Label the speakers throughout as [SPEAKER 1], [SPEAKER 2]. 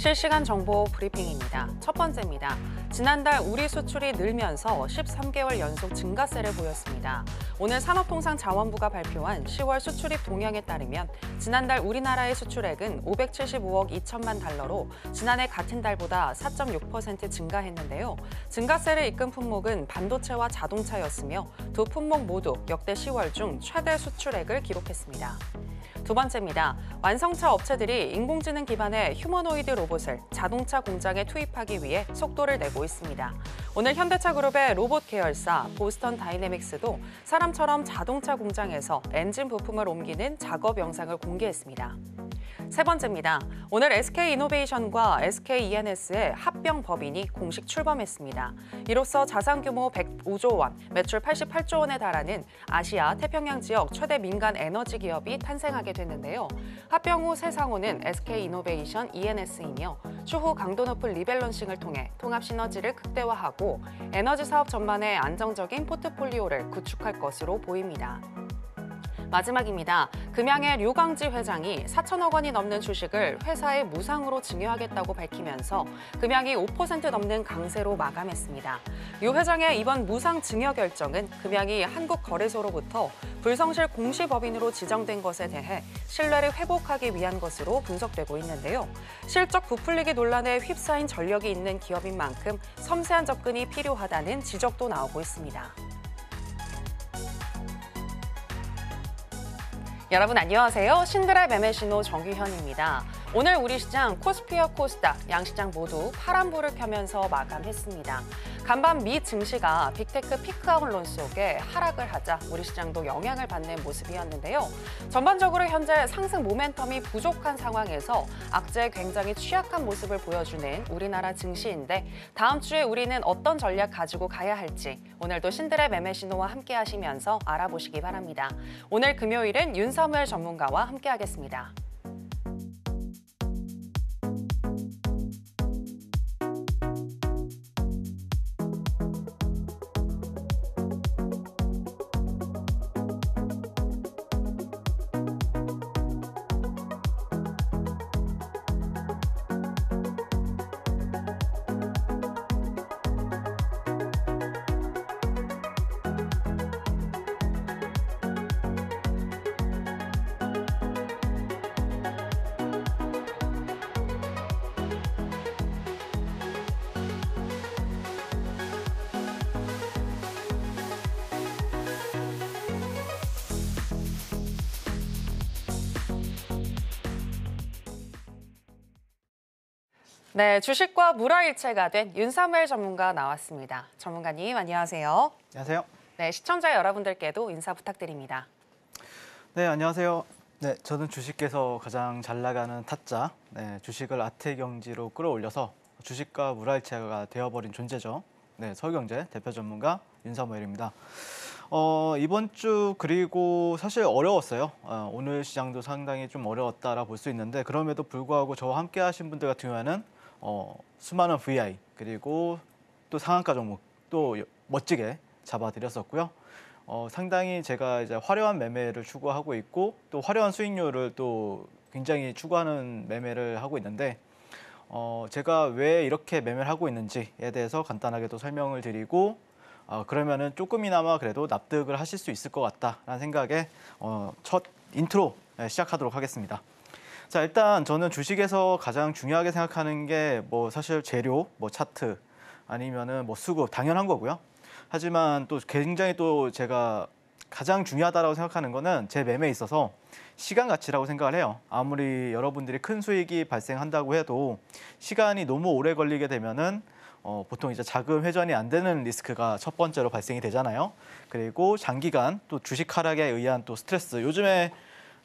[SPEAKER 1] 실시간 정보 브리핑입니다. 첫 번째입니다. 지난달 우리 수출이 늘면서 13개월 연속 증가세를 보였습니다. 오늘 산업통상자원부가 발표한 10월 수출입 동향에 따르면 지난달 우리나라의 수출액은 575억 2천만 달러로 지난해 같은 달보다 4.6% 증가했는데요. 증가세를 이끈 품목은 반도체와 자동차였으며 두 품목 모두 역대 10월 중 최대 수출액을 기록했습니다. 두 번째입니다. 완성차 업체들이 인공지능 기반의 휴머노이드 로봇을 자동차 공장에 투입하기 위해 속도를 내고 있습니다. 오늘 현대차 그룹의 로봇 계열사 보스턴 다이내믹스도 사람처럼 자동차 공장에서 엔진 부품을 옮기는 작업 영상을 공개했습니다. 세 번째입니다. 오늘 SK이노베이션과 SKENS의 합병 법인이 공식 출범했습니다. 이로써 자산 규모 105조 원, 매출 88조 원에 달하는 아시아 태평양 지역 최대 민간 에너지 기업이 탄생하게 하게 됐는데요. 합병 후 세상호는 SK이노베이션 ENS이며 추후 강도 높은 리밸런싱을 통해 통합 시너지를 극대화하고 에너지 사업 전반에 안정적인 포트폴리오를 구축할 것으로 보입니다. 마지막입니다. 금양의 류광지 회장이 4천억 원이 넘는 주식을 회사에 무상으로 증여하겠다고 밝히면서 금양이 5% 넘는 강세로 마감했습니다. 류 회장의 이번 무상 증여 결정은 금양이 한국거래소로부터 불성실 공시법인으로 지정된 것에 대해 신뢰를 회복하기 위한 것으로 분석되고 있는데요. 실적 부풀리기 논란에 휩싸인 전력이 있는 기업인 만큼 섬세한 접근이 필요하다는 지적도 나오고 있습니다. 여러분 안녕하세요. 신드라 매매신호 정규현입니다. 오늘 우리 시장 코스피와 코스닥 양시장 모두 파란불을 켜면서 마감했습니다. 간밤 미 증시가 빅테크 피크아웃 론 속에 하락을 하자 우리 시장도 영향을 받는 모습이었는데요. 전반적으로 현재 상승 모멘텀이 부족한 상황에서 악재에 굉장히 취약한 모습을 보여주는 우리나라 증시인데 다음 주에 우리는 어떤 전략 가지고 가야 할지 오늘도 신들의 매매 신호와 함께 하시면서 알아보시기 바랍니다. 오늘 금요일은 윤사무엘 전문가와 함께하겠습니다. 네, 주식과 물화일체가 된윤사무 전문가 나왔습니다. 전문가님 안녕하세요. 안녕하세요. 네, 시청자 여러분들께도 인사 부탁드립니다.
[SPEAKER 2] 네, 안녕하세요. 네, 저는 주식에서 가장 잘 나가는 타짜, 네, 주식을 아태 경지로 끌어올려서 주식과 물화일체가 되어버린 존재죠. 네, 서울경제 대표 전문가 윤사무엘입니다. 어, 이번 주 그리고 사실 어려웠어요. 어, 오늘 시장도 상당히 좀 어려웠다라 볼 수 있는데 그럼에도 불구하고 저와 함께 하신 분들 같은 경우에는 어, 수많은 VI 그리고 또 상한가 종목 또 멋지게 잡아드렸었고요. 어, 상당히 제가 이제 화려한 매매를 추구하고 있고 또 화려한 수익률을 또 굉장히 추구하는 매매를 하고 있는데 어, 제가 왜 이렇게 매매를 하고 있는지에 대해서 간단하게 또 설명을 드리고 어, 그러면은 조금이나마 그래도 납득을 하실 수 있을 것 같다라는 생각에 어, 첫 인트로 네, 시작하도록 하겠습니다. 자, 일단 저는 주식에서 가장 중요하게 생각하는 게 뭐 사실 재료, 뭐 차트 아니면은 뭐 수급 당연한 거고요. 하지만 또 굉장히 또 제가 가장 중요하다고 생각하는 거는 제 매매에 있어서 시간 가치라고 생각을 해요. 아무리 여러분들이 큰 수익이 발생한다고 해도 시간이 너무 오래 걸리게 되면은 어, 보통 이제 자금 회전이 안 되는 리스크가 첫 번째로 발생이 되잖아요. 그리고 장기간 또 주식 하락에 의한 또 스트레스. 요즘에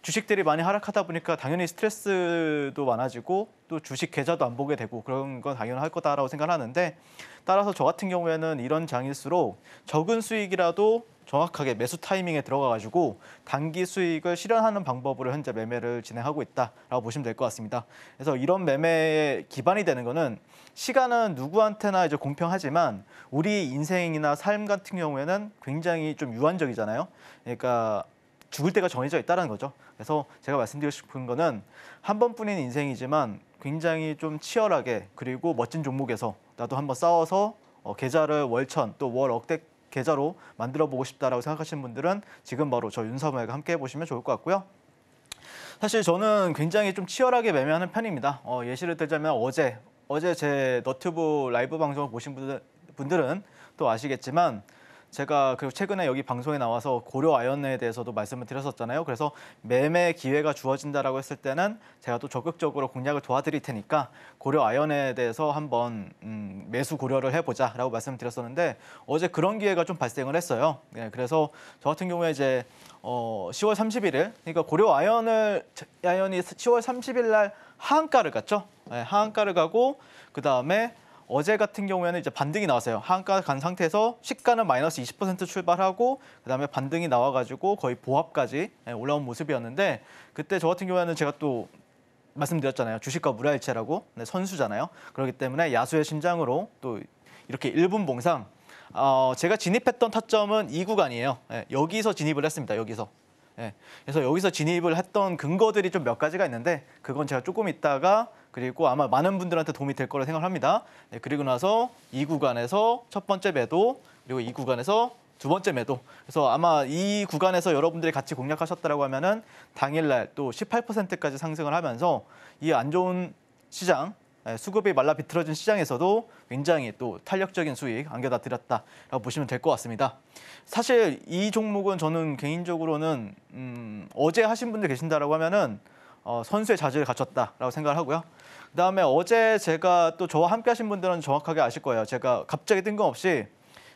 [SPEAKER 2] 주식들이 많이 하락하다 보니까 당연히 스트레스도 많아지고 또 주식 계좌도 안 보게 되고 그런 건 당연할 거다라고 생각하는데 따라서 저 같은 경우에는 이런 장일수록 적은 수익이라도 정확하게 매수 타이밍에 들어가가지고 단기 수익을 실현하는 방법으로 현재 매매를 진행하고 있다라고 보시면 될 것 같습니다. 그래서 이런 매매에 기반이 되는 거는 시간은 누구한테나 이제 공평하지만 우리 인생이나 삶 같은 경우에는 굉장히 좀 유한적이잖아요. 그러니까 죽을 때가 정해져 있다는 거죠. 그래서 제가 말씀드리고 싶은 거는 한 번뿐인 인생이지만 굉장히 좀 치열하게 그리고 멋진 종목에서 나도 한번 싸워서 어, 계좌를 월천 또월 억대 계좌로 만들어 보고 싶다라고 생각하시는 분들은 지금 바로 저 윤서모에게 함께 해보시면 좋을 것 같고요. 사실 저는 굉장히 좀 치열하게 매매하는 편입니다. 어, 예시를 들자면 어제 어제 제 너튜브 라이브 방송을 보신 분들, 분들은 또 아시겠지만 제가 그리고 최근에 여기 방송에 나와서 고려 아연에 대해서도 말씀을 드렸었잖아요. 그래서 매매 기회가 주어진다라고 했을 때는 제가 또 적극적으로 공략을 도와드릴 테니까 고려 아연에 대해서 한번 음, 매수 고려를 해보자라고 말씀드렸었는데 어제 그런 기회가 좀 발생을 했어요. 네, 그래서 저 같은 경우에 이제 어, 10월 31일 그러니까 고려 아연을 아연이 10월 30일 날 하한가를 갔죠. 네, 하한가를 가고 그 다음에 어제 같은 경우에는 이제 반등이 나왔어요. 한가 간 상태에서 시가는 마이너스 20% 출발하고 그다음에 반등이 나와가지고 거의 보합까지 예, 올라온 모습이었는데 그때 저 같은 경우에는 제가 또 말씀드렸잖아요. 주식과 무라일체라고 네, 선수잖아요. 그렇기 때문에 야수의 심장으로 또 이렇게 1분 봉상 어, 제가 진입했던 타점은 이 구간이에요. 네, 여기서 진입을 했습니다. 여기서. 예. 그래서 여기서 진입을 했던 근거들이 좀 몇 가지가 있는데 그건 제가 조금 있다가 그리고 아마 많은 분들한테 도움이 될 거라 생각합니다. 네, 그리고 나서 이 구간에서 첫 번째 매도 그리고 이 구간에서 두 번째 매도. 그래서 아마 이 구간에서 여러분들이 같이 공략하셨다라고 하면은 당일날 또 18%까지 상승을 하면서 이 안 좋은 시장 수급이 말라 비틀어진 시장에서도 굉장히 또 탄력적인 수익 안겨다 드렸다라고 보시면 될 것 같습니다. 사실 이 종목은 저는 개인적으로는 음, 어제 하신 분들 계신다라고 하면은 어, 선수의 자질을 갖췄다라고 생각을 하고요. 그다음에 어제 제가 또 저와 함께 하신 분들은 정확하게 아실 거예요. 제가 갑자기 뜬금없이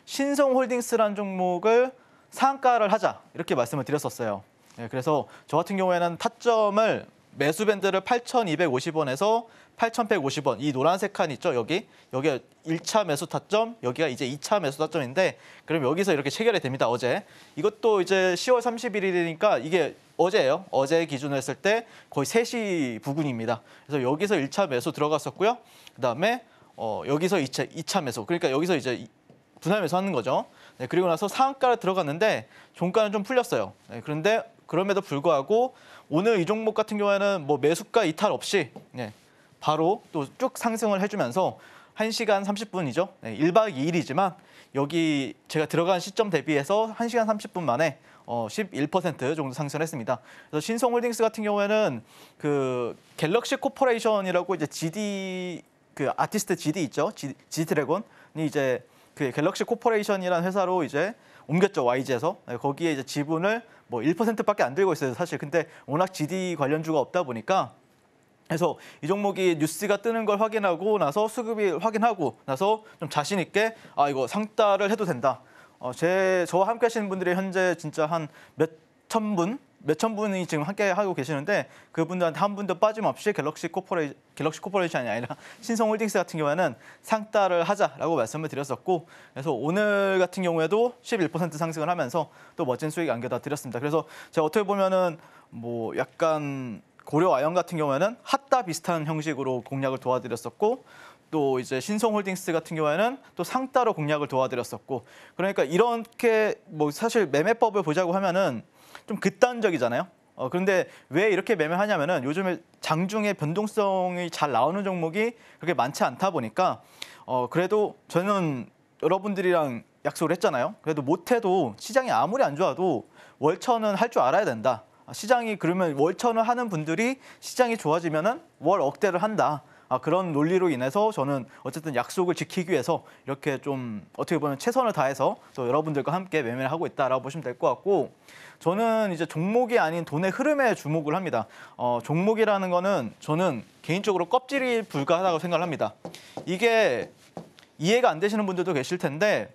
[SPEAKER 2] 신성홀딩스라는 종목을 상가를 하자 이렇게 말씀을 드렸었어요. 예, 그래서 저 같은 경우에는 타점을 매수 밴드를 8,250원에서 8,150원 이 노란색 칸 있죠 여기 여기가 1차 매수 타점 여기가 이제 2차 매수 타점인데 그럼 여기서 이렇게 체결이 됩니다 어제 이것도 이제 10월 31일이니까 이게 어제예요 어제 기준으로 했을 때 거의 3시 부근입니다 그래서 여기서 1차 매수 들어갔었고요 그다음에 어, 여기서 2차 2차 매수 그러니까 여기서 이제 분할 매수하는 거죠 네, 그리고 나서 상한가를 들어갔는데 종가는 좀 풀렸어요 네, 그런데 그럼에도 불구하고 오늘 이 종목 같은 경우에는 뭐 매수가 이탈 없이 네, 바로 또 쭉 상승을 해주면서 1시간 30분이죠. 네, 1박 2일이지만 여기 제가 들어간 시점 대비해서 1시간 30분 만에 어, 11% 정도 상승을 했습니다. 그래서 신성홀딩스 같은 경우에는 그 갤럭시 코퍼레이션이라고 이제 GD 그 아티스트 GD 있죠. G, G 드래곤이 이제 그 갤럭시 코퍼레이션이라는 회사로 이제 옮겼죠 YG에서 네, 거기에 이제 지분을 뭐 1%밖에 안 들고 있어요 사실 근데 워낙 GD 관련주가 없다 보니까 그래서 이 종목이 뉴스가 뜨는 걸 확인하고 나서 수급이 확인하고 나서 좀 자신 있게 아 이거 상따를 해도 된다. 어, 제 저와 함께 하시는 분들이 현재 진짜 한 몇천 분, 몇천 분이 지금 함께 하고 계시는데 그분들한테 한 분도 빠짐없이 갤럭시 코퍼레이 갤럭시 코퍼레이션이 아니라 신성홀딩스 같은 경우에는 상따를 하자라고 말씀을 드렸었고 그래서 오늘 같은 경우에도 11% 상승을 하면서 또 멋진 수익 안겨다 드렸습니다. 그래서 제가 어떻게 보면은 뭐 약간 고려 와연 같은 경우에는 핫다 비슷한 형식으로 공략을 도와드렸었고 또 이제 신성홀딩스 같은 경우에는 또 상따로 공략을 도와드렸었고 그러니까 이렇게 뭐 사실 매매법을 보자고 하면은 좀 극단적이잖아요. 어, 그런데 왜 이렇게 매매하냐면은 요즘에 장중에 변동성이 잘 나오는 종목이 그렇게 많지 않다 보니까 어, 그래도 저는 여러분들이랑 약속을 했잖아요. 그래도 못해도 시장이 아무리 안 좋아도 월천은 할 줄 알아야 된다. 아, 시장이 그러면 월천을 하는 분들이 시장이 좋아지면은 월 억대를 한다. 아, 그런 논리로 인해서 저는 어쨌든 약속을 지키기 위해서 이렇게 좀 어떻게 보면 최선을 다해서 또 여러분들과 함께 매매를 하고 있다라고 보시면 될 것 같고 저는 이제 종목이 아닌 돈의 흐름에 주목을 합니다. 어, 종목이라는 거는 저는 개인적으로 껍질이 불가하다고 생각을 합니다. 이게 이해가 안 되시는 분들도 계실 텐데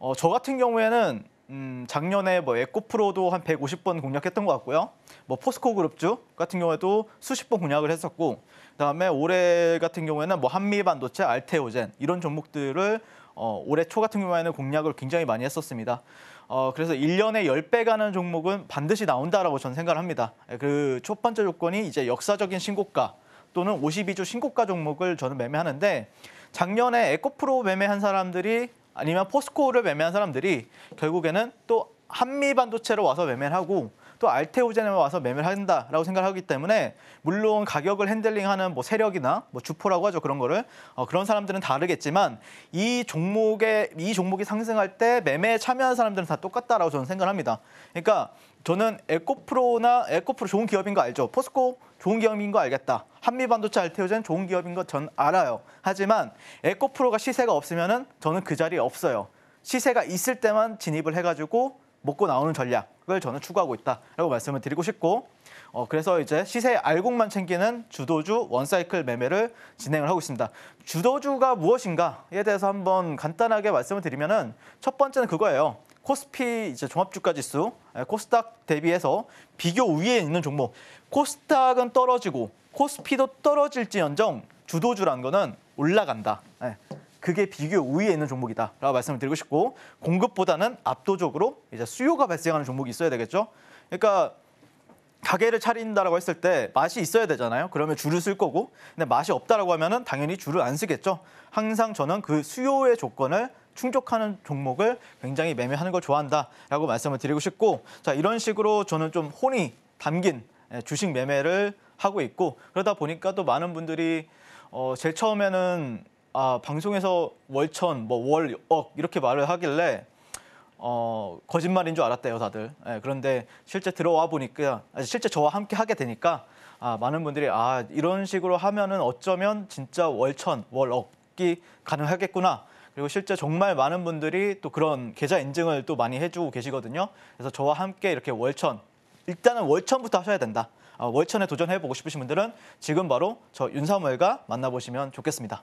[SPEAKER 2] 어, 저 같은 경우에는 음, 작년에 뭐 에코프로도 한 150번 공략했던 것 같고요. 뭐 포스코 그룹주 같은 경우에도 수십 번 공략을 했었고 그다음에 올해 같은 경우에는 뭐 한미 반도체, 알테오젠 이런 종목들을 어, 올해 초 같은 경우에는 공략을 굉장히 많이 했었습니다. 어, 그래서 1년에 10배 가는 종목은 반드시 나온다라고 저는 생각을 합니다. 예, 그첫 번째 조건이 이제 역사적인 신고가 또는 52주 신고가 종목을 저는 매매하는데 작년에 에코프로 매매한 사람들이 아니면 포스코를 매매한 사람들이 결국에는 또 한미 반도체로 와서 매매를 하고 또 알테오젠에 와서 매매를 한다라고 생각하기 때문에 물론 가격을 핸들링하는 뭐 세력이나 뭐 주포라고 하죠 그런 거를 어, 그런 사람들은 다르겠지만 이 종목에 이 종목이 상승할 때 매매에 참여한 사람들은 다 똑같다라고 저는 생각합니다. 그러니까 저는 에코프로나 에코프로 좋은 기업인 거 알죠. 포스코 좋은 기업인 거 알겠다. 한미반도체 알테오젠 좋은 기업인 거 전 알아요. 하지만 에코프로가 시세가 없으면 은 저는 그 자리에 없어요. 시세가 있을 때만 진입을 해가지고 먹고 나오는 전략을 저는 추구하고 있다라고 말씀을 드리고 싶고 어, 그래서 이제 시세 알곡만 챙기는 주도주 원사이클 매매를 진행을 하고 있습니다. 주도주가 무엇인가에 대해서 한번 간단하게 말씀을 드리면 은첫 번째는 그거예요. 코스피 이제 종합주가지수 예, 코스닥 대비해서 비교 위에 있는 종목 코스닥은 떨어지고 코스피도 떨어질지언정 주도주라는 거는 올라간다. 예, 그게 비교 우위에 있는 종목이다라고 말씀을 드리고 싶고 공급보다는 압도적으로 이제 수요가 발생하는 종목이 있어야 되겠죠. 그러니까 가게를 차린다라고 했을 때 맛이 있어야 되잖아요. 그러면 줄을 쓸 거고 근데 맛이 없다라고 하면은 당연히 줄을 안 쓰겠죠. 항상 저는 그 수요의 조건을 충족하는 종목을 굉장히 매매하는 걸 좋아한다라고 말씀을 드리고 싶고 자 이런 식으로 저는 좀 혼이 담긴 예, 주식 매매를 하고 있고 그러다 보니까 또 많은 분들이 어 제일 처음에는 아 방송에서 월천 뭐 월억 이렇게 말을 하길래 어 거짓말인 줄 알았대요 다들 예, 그런데 실제 들어와 보니까 아, 실제 저와 함께 하게 되니까 아 많은 분들이 아 이런 식으로 하면은 어쩌면 진짜 월천 월억이 가능하겠구나 그리고 실제 정말 많은 분들이 또 그런 계좌 인증을 또 많이 해주고 계시거든요. 그래서 저와 함께 이렇게 월천, 일단은 월천부터 하셔야 된다. 아, 월천에 도전해보고 싶으신 분들은 지금 바로 저 윤사무엘과 만나보시면 좋겠습니다.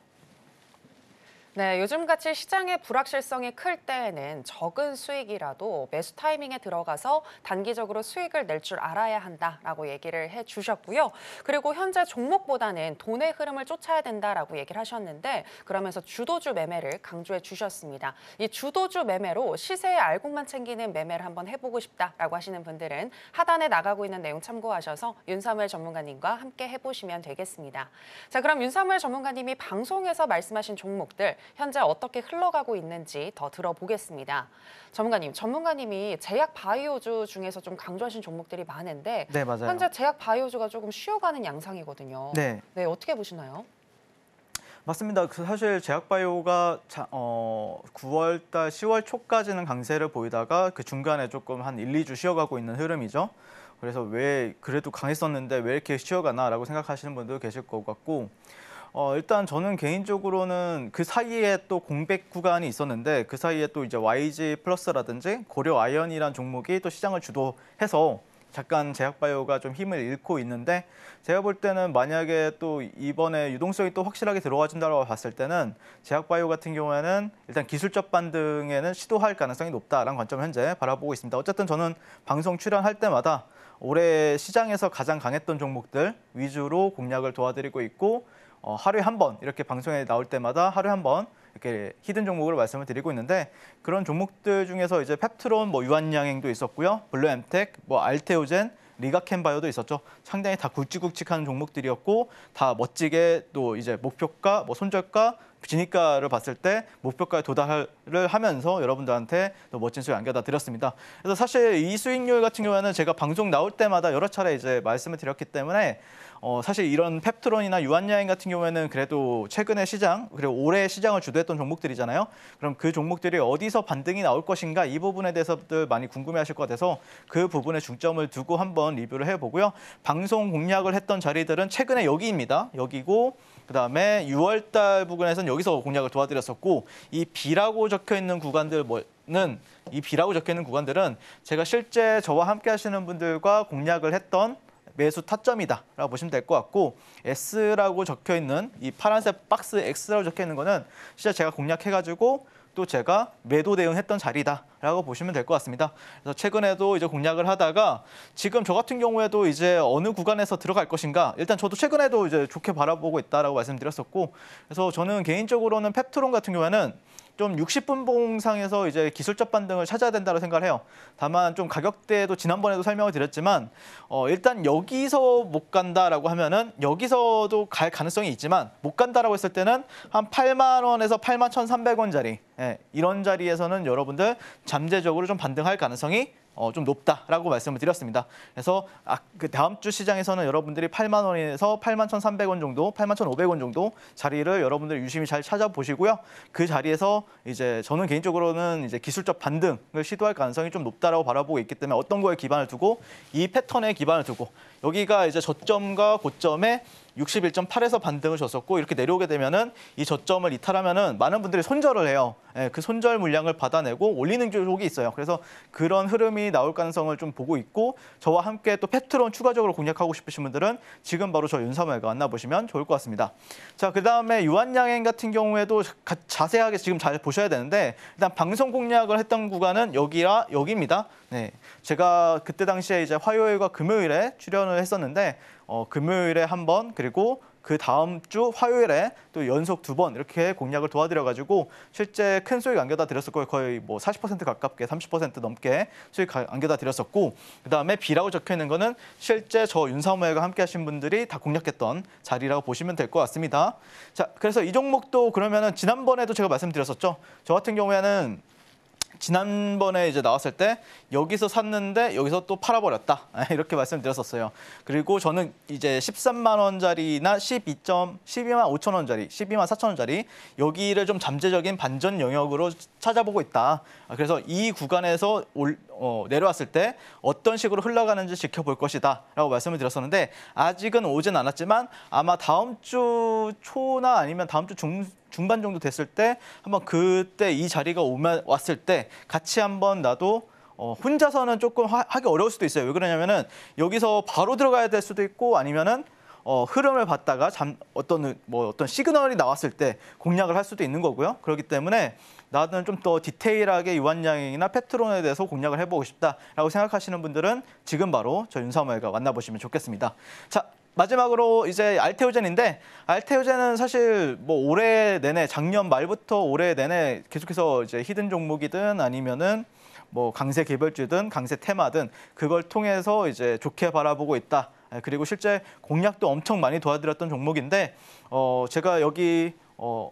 [SPEAKER 1] 네, 요즘같이 시장의 불확실성이 클 때에는 적은 수익이라도 매수 타이밍에 들어가서 단기적으로 수익을 낼 줄 알아야 한다라고 얘기를 해주셨고요. 그리고 현재 종목보다는 돈의 흐름을 쫓아야 된다라고 얘기를 하셨는데 그러면서 주도주 매매를 강조해 주셨습니다. 이 주도주 매매로 시세의 알곡만 챙기는 매매를 한번 해보고 싶다라고 하시는 분들은 하단에 나가고 있는 내용 참고하셔서 윤삼월 전문가님과 함께 해보시면 되겠습니다. 자, 그럼 윤삼월 전문가님이 방송에서 말씀하신 종목들 현재 어떻게 흘러가고 있는지 더 들어보겠습니다. 전문가님, 전문가님이 제약 바이오주 중에서 좀 강조하신 종목들이 많은데 네, 맞아요. 현재 제약 바이오주가 조금 쉬어가는 양상이거든요. 네, 네 어떻게 보시나요?
[SPEAKER 2] 맞습니다. 그 사실 제약바이오가 어, 9월달, 10월 초까지는 강세를 보이다가 그 중간에 조금 한 1, 2주 쉬어가고 있는 흐름이죠. 그래서 왜 그래도 강했었는데 왜 이렇게 쉬어가나라고 생각하시는 분도 계실 것 같고 어, 일단 저는 개인적으로는 그 사이에 또 공백 구간이 있었는데 그 사이에 또 이제 YG 플러스라든지 고려 아이언이란 종목이 또 시장을 주도해서 잠깐 제약바이오가 좀 힘을 잃고 있는데 제가 볼 때는 만약에 또 이번에 유동성이 또 확실하게 들어와준다고 봤을 때는 제약바이오 같은 경우에는 일단 기술적 반등에는 시도할 가능성이 높다라는 관점을 현재 바라보고 있습니다. 어쨌든 저는 방송 출연할 때마다 올해 시장에서 가장 강했던 종목들 위주로 공략을 도와드리고 있고 어, 하루에 한 번 이렇게 방송에 나올 때마다 하루에 한 번 이렇게 히든 종목으로 말씀을 드리고 있는데 그런 종목들 중에서 이제 펩트론, 뭐 유한양행도 있었고요, 블루엠텍, 뭐 알테오젠, 리가캔바이오도 있었죠. 상당히 다 굵직굵직한 종목들이었고 다 멋지게 또 이제 목표가, 뭐 손절가, 진입가를 봤을 때 목표가에 도달을 하면서 여러분들한테 또 멋진 수익 안겨다 드렸습니다. 그래서 사실 이 수익률 같은 경우에는 제가 방송 나올 때마다 여러 차례 이제 말씀을 드렸기 때문에 어, 사실 이런 펩트론이나 유한야인 같은 경우에는 그래도 최근의 시장 그리고 올해 시장을 주도했던 종목들이잖아요. 그럼 그 종목들이 어디서 반등이 나올 것인가 이 부분에 대해서들 많이 궁금해하실 것 같아서 그 부분에 중점을 두고 한번 리뷰를 해보고요. 방송 공략을 했던 자리들은 최근에 여기입니다. 여기고 그다음에 6월 달 부근에서는 여기서 공략을 도와드렸었고 이 B라고 적혀 있는 구간들 뭐는이 B라고 적혀 있는 구간들은 제가 실제 저와 함께 하시는 분들과 공략을 했던 매수 타점이다라고 보시면 될 것 같고 S라고 적혀 있는 이 파란색 박스 X라고 적혀 있는 거는 진짜 제가 공략해가지고 또 제가 매도 대응했던 자리다라고 보시면 될 것 같습니다. 그래서 최근에도 이제 공략을 하다가 지금 저 같은 경우에도 이제 어느 구간에서 들어갈 것인가 일단 저도 최근에도 이제 좋게 바라보고 있다라고 말씀드렸었고 그래서 저는 개인적으로는 펩트론 같은 경우에는 좀 60분 봉상에서 이제 기술적 반등을 찾아야 된다고 생각을 해요. 다만 좀 가격대도 지난번에도 설명을 드렸지만 어, 일단 여기서 못 간다라고 하면은 여기서도 갈 가능성이 있지만 못 간다라고 했을 때는 한 8만 원에서 8만 1,300원짜리 예, 이런 자리에서는 여러분들 잠재적으로 좀 반등할 가능성이 어, 좀 높다라고 말씀을 드렸습니다. 그래서 아, 그 다음 주 시장에서는 여러분들이 8만 원에서 8만 1,300원 정도, 8만 1,500원 정도 자리를 여러분들 유심히 잘 찾아보시고요. 그 자리에서 이제 저는 개인적으로는 이제 기술적 반등을 시도할 가능성이 좀 높다라고 바라보고 있기 때문에 어떤 거에 기반을 두고 이 패턴에 기반을 두고 여기가 이제 저점과 고점에 61.8에서 반등을 줬었고 이렇게 내려오게 되면은 이 저점을 이탈하면은 많은 분들이 손절을 해요. 예, 그 손절 물량을 받아내고 올리는 쪽이 있어요. 그래서 그런 흐름이 나올 가능성을 좀 보고 있고 저와 함께 또 패트론 추가적으로 공략하고 싶으신 분들은 지금 바로 저 윤삼월과 만나보시면 좋을 것 같습니다. 자, 그다음에 유한양행 같은 경우에도 자세하게 지금 잘 보셔야 되는데 일단 방송 공략을 했던 구간은 여기라 여기입니다. 네. 제가 그때 당시에 이제 화요일과 금요일에 출연을 했었는데 어, 금요일에 한 번, 그리고 그 다음 주 화요일에 또 연속 두 번 이렇게 공략을 도와드려가지고 실제 큰 수익 안겨다 드렸었고 거의 뭐 40% 가깝게 30% 넘게 수익 안겨다 드렸었고 그다음에 B라고 적혀 있는 거는 실제 저 윤사무엘과 함께 하신 분들이 다 공략했던 자리라고 보시면 될 것 같습니다. 자, 그래서 이 종목도 그러면은 지난번에도 제가 말씀드렸었죠. 저 같은 경우에는 지난번에 이제 나왔을 때 여기서 샀는데 여기서 또 팔아버렸다 이렇게 말씀드렸었어요. 그리고 저는 이제 13만 원짜리나 12. 12만 5천 원짜리, 12만 4천 원짜리 여기를 좀 잠재적인 반전 영역으로 찾아보고 있다. 아, 그래서 이 구간에서 올, 어, 내려왔을 때 어떤 식으로 흘러가는지 지켜볼 것이다 라고 말씀을 드렸었는데 아직은 오진 않았지만 아마 다음 주 초나 아니면 다음 주 중, 중반 정도 됐을 때 한번 그때 이 자리가 오면 왔을 때 같이 한번 나도 어, 혼자서는 조금 하, 하기 어려울 수도 있어요. 왜 그러냐면은 여기서 바로 들어가야 될 수도 있고 아니면은 어, 흐름을 봤다가 잠, 어떤 뭐 어떤 시그널이 나왔을 때 공략을 할 수도 있는 거고요. 그렇기 때문에 나는 좀 더 디테일하게 유한양이나 페트론에 대해서 공략을 해보고 싶다라고 생각하시는 분들은 지금 바로 저 윤사무엘과 만나보시면 좋겠습니다. 자, 마지막으로 이제 알테오젠인데 알테오젠은 사실 뭐 올해 내내 작년 말부터 올해 내내 계속해서 이제 히든 종목이든 아니면은 뭐 강세 개별주든 강세 테마든 그걸 통해서 이제 좋게 바라보고 있다. 아, 그리고 실제 공략도 엄청 많이 도와드렸던 종목인데 어 제가 여기 어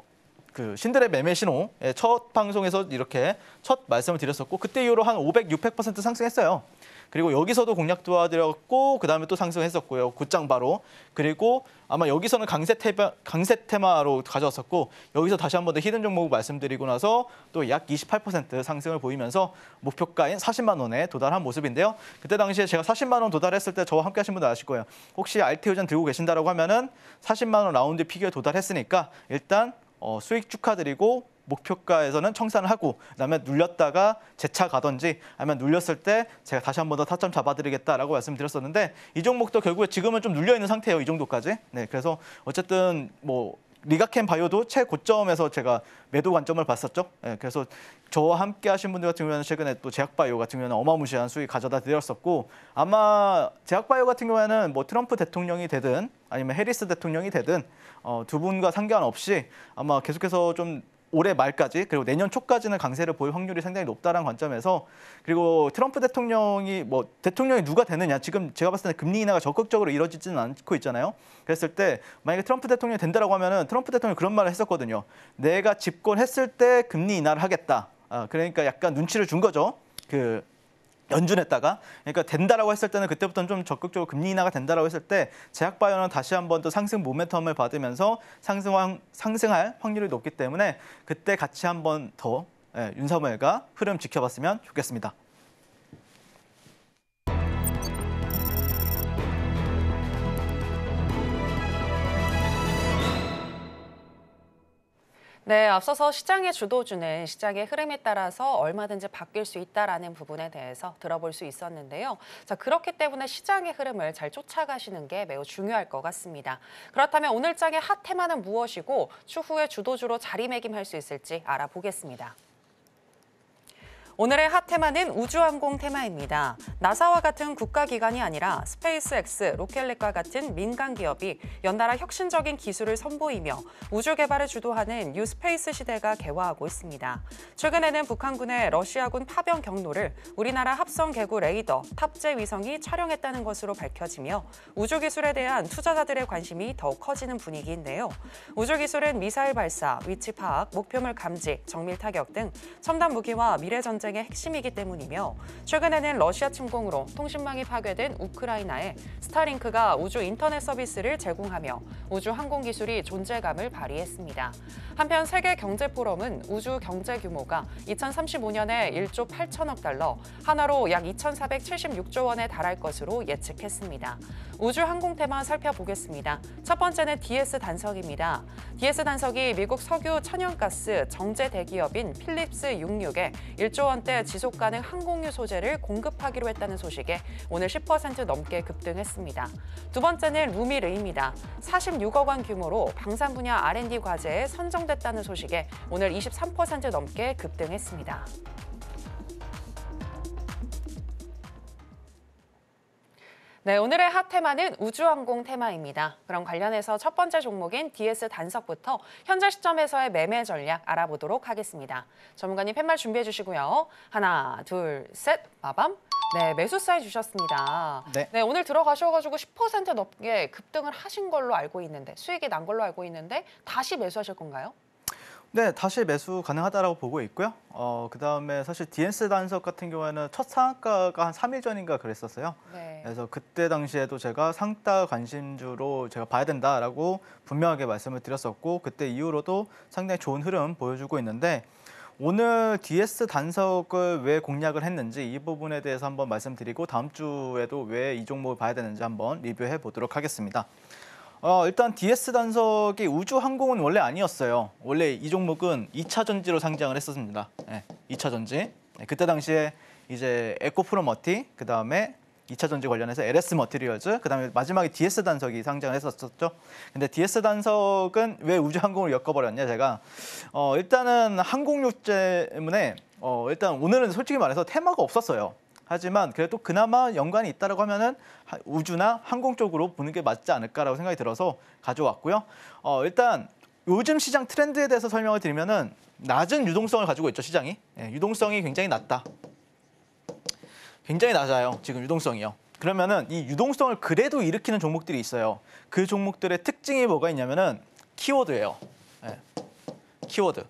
[SPEAKER 2] 그 신들의 매매 신호의 첫 방송에서 이렇게 첫 말씀을 드렸었고 그때 이후로 한 500, 600% 상승했어요. 그리고 여기서도 공략 도와드렸고 그다음에 또 상승했었고요. 곧장 바로. 그리고 아마 여기서는 강세 테마, 강세 테마로 가져왔었고 여기서 다시 한 번 더 히든 종목 을 말씀드리고 나서 또 약 28% 상승을 보이면서 목표가인 40만 원에 도달한 모습인데요. 그때 당시에 제가 40만 원 도달했을 때 저와 함께 하신 분들 아실 거예요. 혹시 알테오전 들고 계신다라고 하면은 40만 원 라운드 피규어 도달했으니까 일단 어, 수익 축하드리고 목표가에서는 청산을 하고 그다음에 눌렸다가 재차 가든지 아니면 눌렸을 때 제가 다시 한번 더 타점 잡아드리겠다라고 말씀드렸었는데 이 종목도 결국에 지금은 좀 눌려 있는 상태예요 이 정도까지. 네, 그래서 어쨌든 뭐 리가켄 바이오도 최고점에서 제가 매도 관점을 봤었죠. 네, 그래서 저와 함께 하신 분들 같은 경우에는 최근에 또 제약바이오 같은 경우에는 어마무시한 수익 가져다 드렸었고 아마 제약바이오 같은 경우에는 뭐 트럼프 대통령이 되든 아니면 해리스 대통령이 되든 어, 두 분과 상관없이 아마 계속해서 좀 올해 말까지 그리고 내년 초까지는 강세를 보일 확률이 상당히 높다는 관점에서 그리고 트럼프 대통령이 뭐 대통령이 누가 되느냐 지금 제가 봤을 때는 금리 인하가 적극적으로 이루어지지는 않고 있잖아요. 그랬을 때 만약에 트럼프 대통령이 된다라고 하면은 트럼프 대통령이 그런 말을 했었거든요. 내가 집권했을 때 금리 인하를 하겠다. 아, 그러니까 약간 눈치를 준 거죠. 그 연준했다가 그러니까 된다라고 했을 때는 그때부터는 좀 적극적으로 금리 인하가 된다라고 했을 때 제약바이오는 다시 한번 또 상승 모멘텀을 받으면서 상승 상승할 확률이 높기 때문에 그때 같이 한 번 더 예, 윤석열과 흐름 지켜봤으면 좋겠습니다.
[SPEAKER 1] 네, 앞서서 시장의 주도주는 시장의 흐름에 따라서 얼마든지 바뀔 수 있다라는 부분에 대해서 들어볼 수 있었는데요. 자, 그렇기 때문에 시장의 흐름을 잘 쫓아가시는 게 매우 중요할 것 같습니다. 그렇다면 오늘장의 핫 테마는 무엇이고 추후에 주도주로 자리매김할 수 있을지 알아보겠습니다. 오늘의 핫 테마는 우주항공 테마입니다. 나사와 같은 국가기관이 아니라 스페이스X, 로켓랩과 같은 민간 기업이 연달아 혁신적인 기술을 선보이며 우주 개발을 주도하는 뉴스페이스 시대가 개화하고 있습니다. 최근에는 북한군의 러시아군 파병 경로를 우리나라 합성 개구 레이더, 탑재 위성이 촬영했다는 것으로 밝혀지며 우주 기술에 대한 투자자들의 관심이 더욱 커지는 분위기인데요. 우주 기술은 미사일 발사, 위치 파악, 목표물 감지, 정밀 타격 등 첨단 무기와 미래 전쟁 전쟁의 핵심이기 때문이며 최근에는 러시아 침공으로 통신망이 파괴된 우크라이나에 스타링크가 우주 인터넷 서비스를 제공하며 우주 항공 기술이 존재감을 발휘했습니다. 한편 세계 경제 포럼은 우주 경제 규모가 2035년에 1조 8천억 달러, 하나로 약 2,476조 원에 달할 것으로 예측했습니다. 우주항공테만 살펴보겠습니다. 첫 번째는 DS 단석입니다. DS 단석이 미국 석유 천연가스 정제 대기업인 필립스 66에 1조 원대 지속가능 항공유 소재를 공급하기로 했다는 소식에 오늘 10% 넘게 급등했습니다. 두 번째는 루미르입니다. 46억 원 규모로 방산 분야 R&D 과제에 선정됐다는 소식에 오늘 23% 넘게 급등했습니다. 네, 오늘의 핫 테마는 우주항공 테마입니다. 그럼 관련해서 첫 번째 종목인 DS 단석부터 현재 시점에서의 매매 전략 알아보도록 하겠습니다. 전문가님 팻말 준비해 주시고요. 하나, 둘, 셋, 마밤. 네, 매수 사인 주셨습니다. 네. 네, 오늘 들어가셔가지고 10% 넘게 급등을 하신 걸로 알고 있는데 수익이 난 걸로 알고 있는데 다시 매수하실 건가요?
[SPEAKER 2] 네, 다시 매수 가능하다라고 보고 있고요. 어, 그다음에 사실 DNS 단석 같은 경우에는 첫 상한가가 한 3일 전인가 그랬었어요. 네. 그래서 그때 당시에도 제가 상따 관심주로 제가 봐야 된다라고 분명하게 말씀을 드렸었고 그때 이후로도 상당히 좋은 흐름 보여주고 있는데 오늘 DS 단석을 왜 공략을 했는지 이 부분에 대해서 한번 말씀드리고 다음 주에도 왜 이 종목을 봐야 되는지 한번 리뷰해 보도록 하겠습니다. 어, 일단 DS 단석이 우주항공은 원래 아니었어요. 원래 이 종목은 2차 전지로 상장을 했었습니다. 네, 예, 2차 전지. 네, 그때 당시에 이제 에코프로머티, 그다음에 2차 전지 관련해서 LS 머티리얼즈, 그다음에 마지막에 DS 단석이 상장을 했었죠. 근데 DS 단석은 왜 우주항공을 엮어버렸냐 제가 어, 일단은 항공료 때문에 어, 일단 오늘은 솔직히 말해서 테마가 없었어요. 하지만 그래도 그나마 연관이 있다라고 하면은 우주나 항공 쪽으로 보는 게 맞지 않을까라고 생각이 들어서 가져왔고요. 어, 일단 요즘 시장 트렌드에 대해서 설명을 드리면은 낮은 유동성을 가지고 있죠 시장이 예, 유동성이 굉장히 낮다. 굉장히 낮아요 지금 유동성이요. 그러면은 이 유동성을 그래도 일으키는 종목들이 있어요. 그 종목들의 특징이 뭐가 있냐면은 키워드예요. 예, 키워드.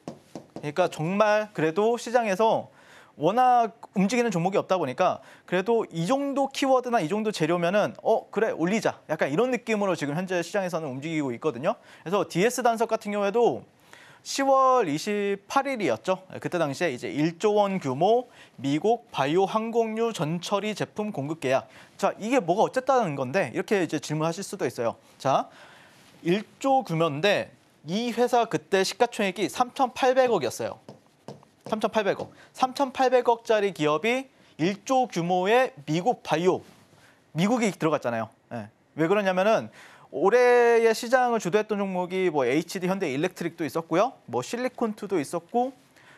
[SPEAKER 2] 그러니까 정말 그래도 시장에서 워낙 움직이는 종목이 없다 보니까 그래도 이 정도 키워드나 이 정도 재료면은 어 그래 올리자 약간 이런 느낌으로 지금 현재 시장에서는 움직이고 있거든요. 그래서 DS 단석 같은 경우에도 10월 28일이었죠. 그때 당시에 이제 1조 원 규모 미국 바이오 항공유 전처리 제품 공급 계약. 자, 이게 뭐가 어쨌다는 건데 이렇게 이제 질문하실 수도 있어요. 자, 1조 규모인데 이 회사 그때 시가총액이 3,800억이었어요. 3,800억. 3,800억짜리 기업이 1조 규모의 미국 바이오, 미국이 들어갔잖아요. 네. 왜 그러냐면은 올해의 시장을 주도했던 종목이 뭐 HD 현대 일렉트릭도 있었고요. 뭐 실리콘투도 있었고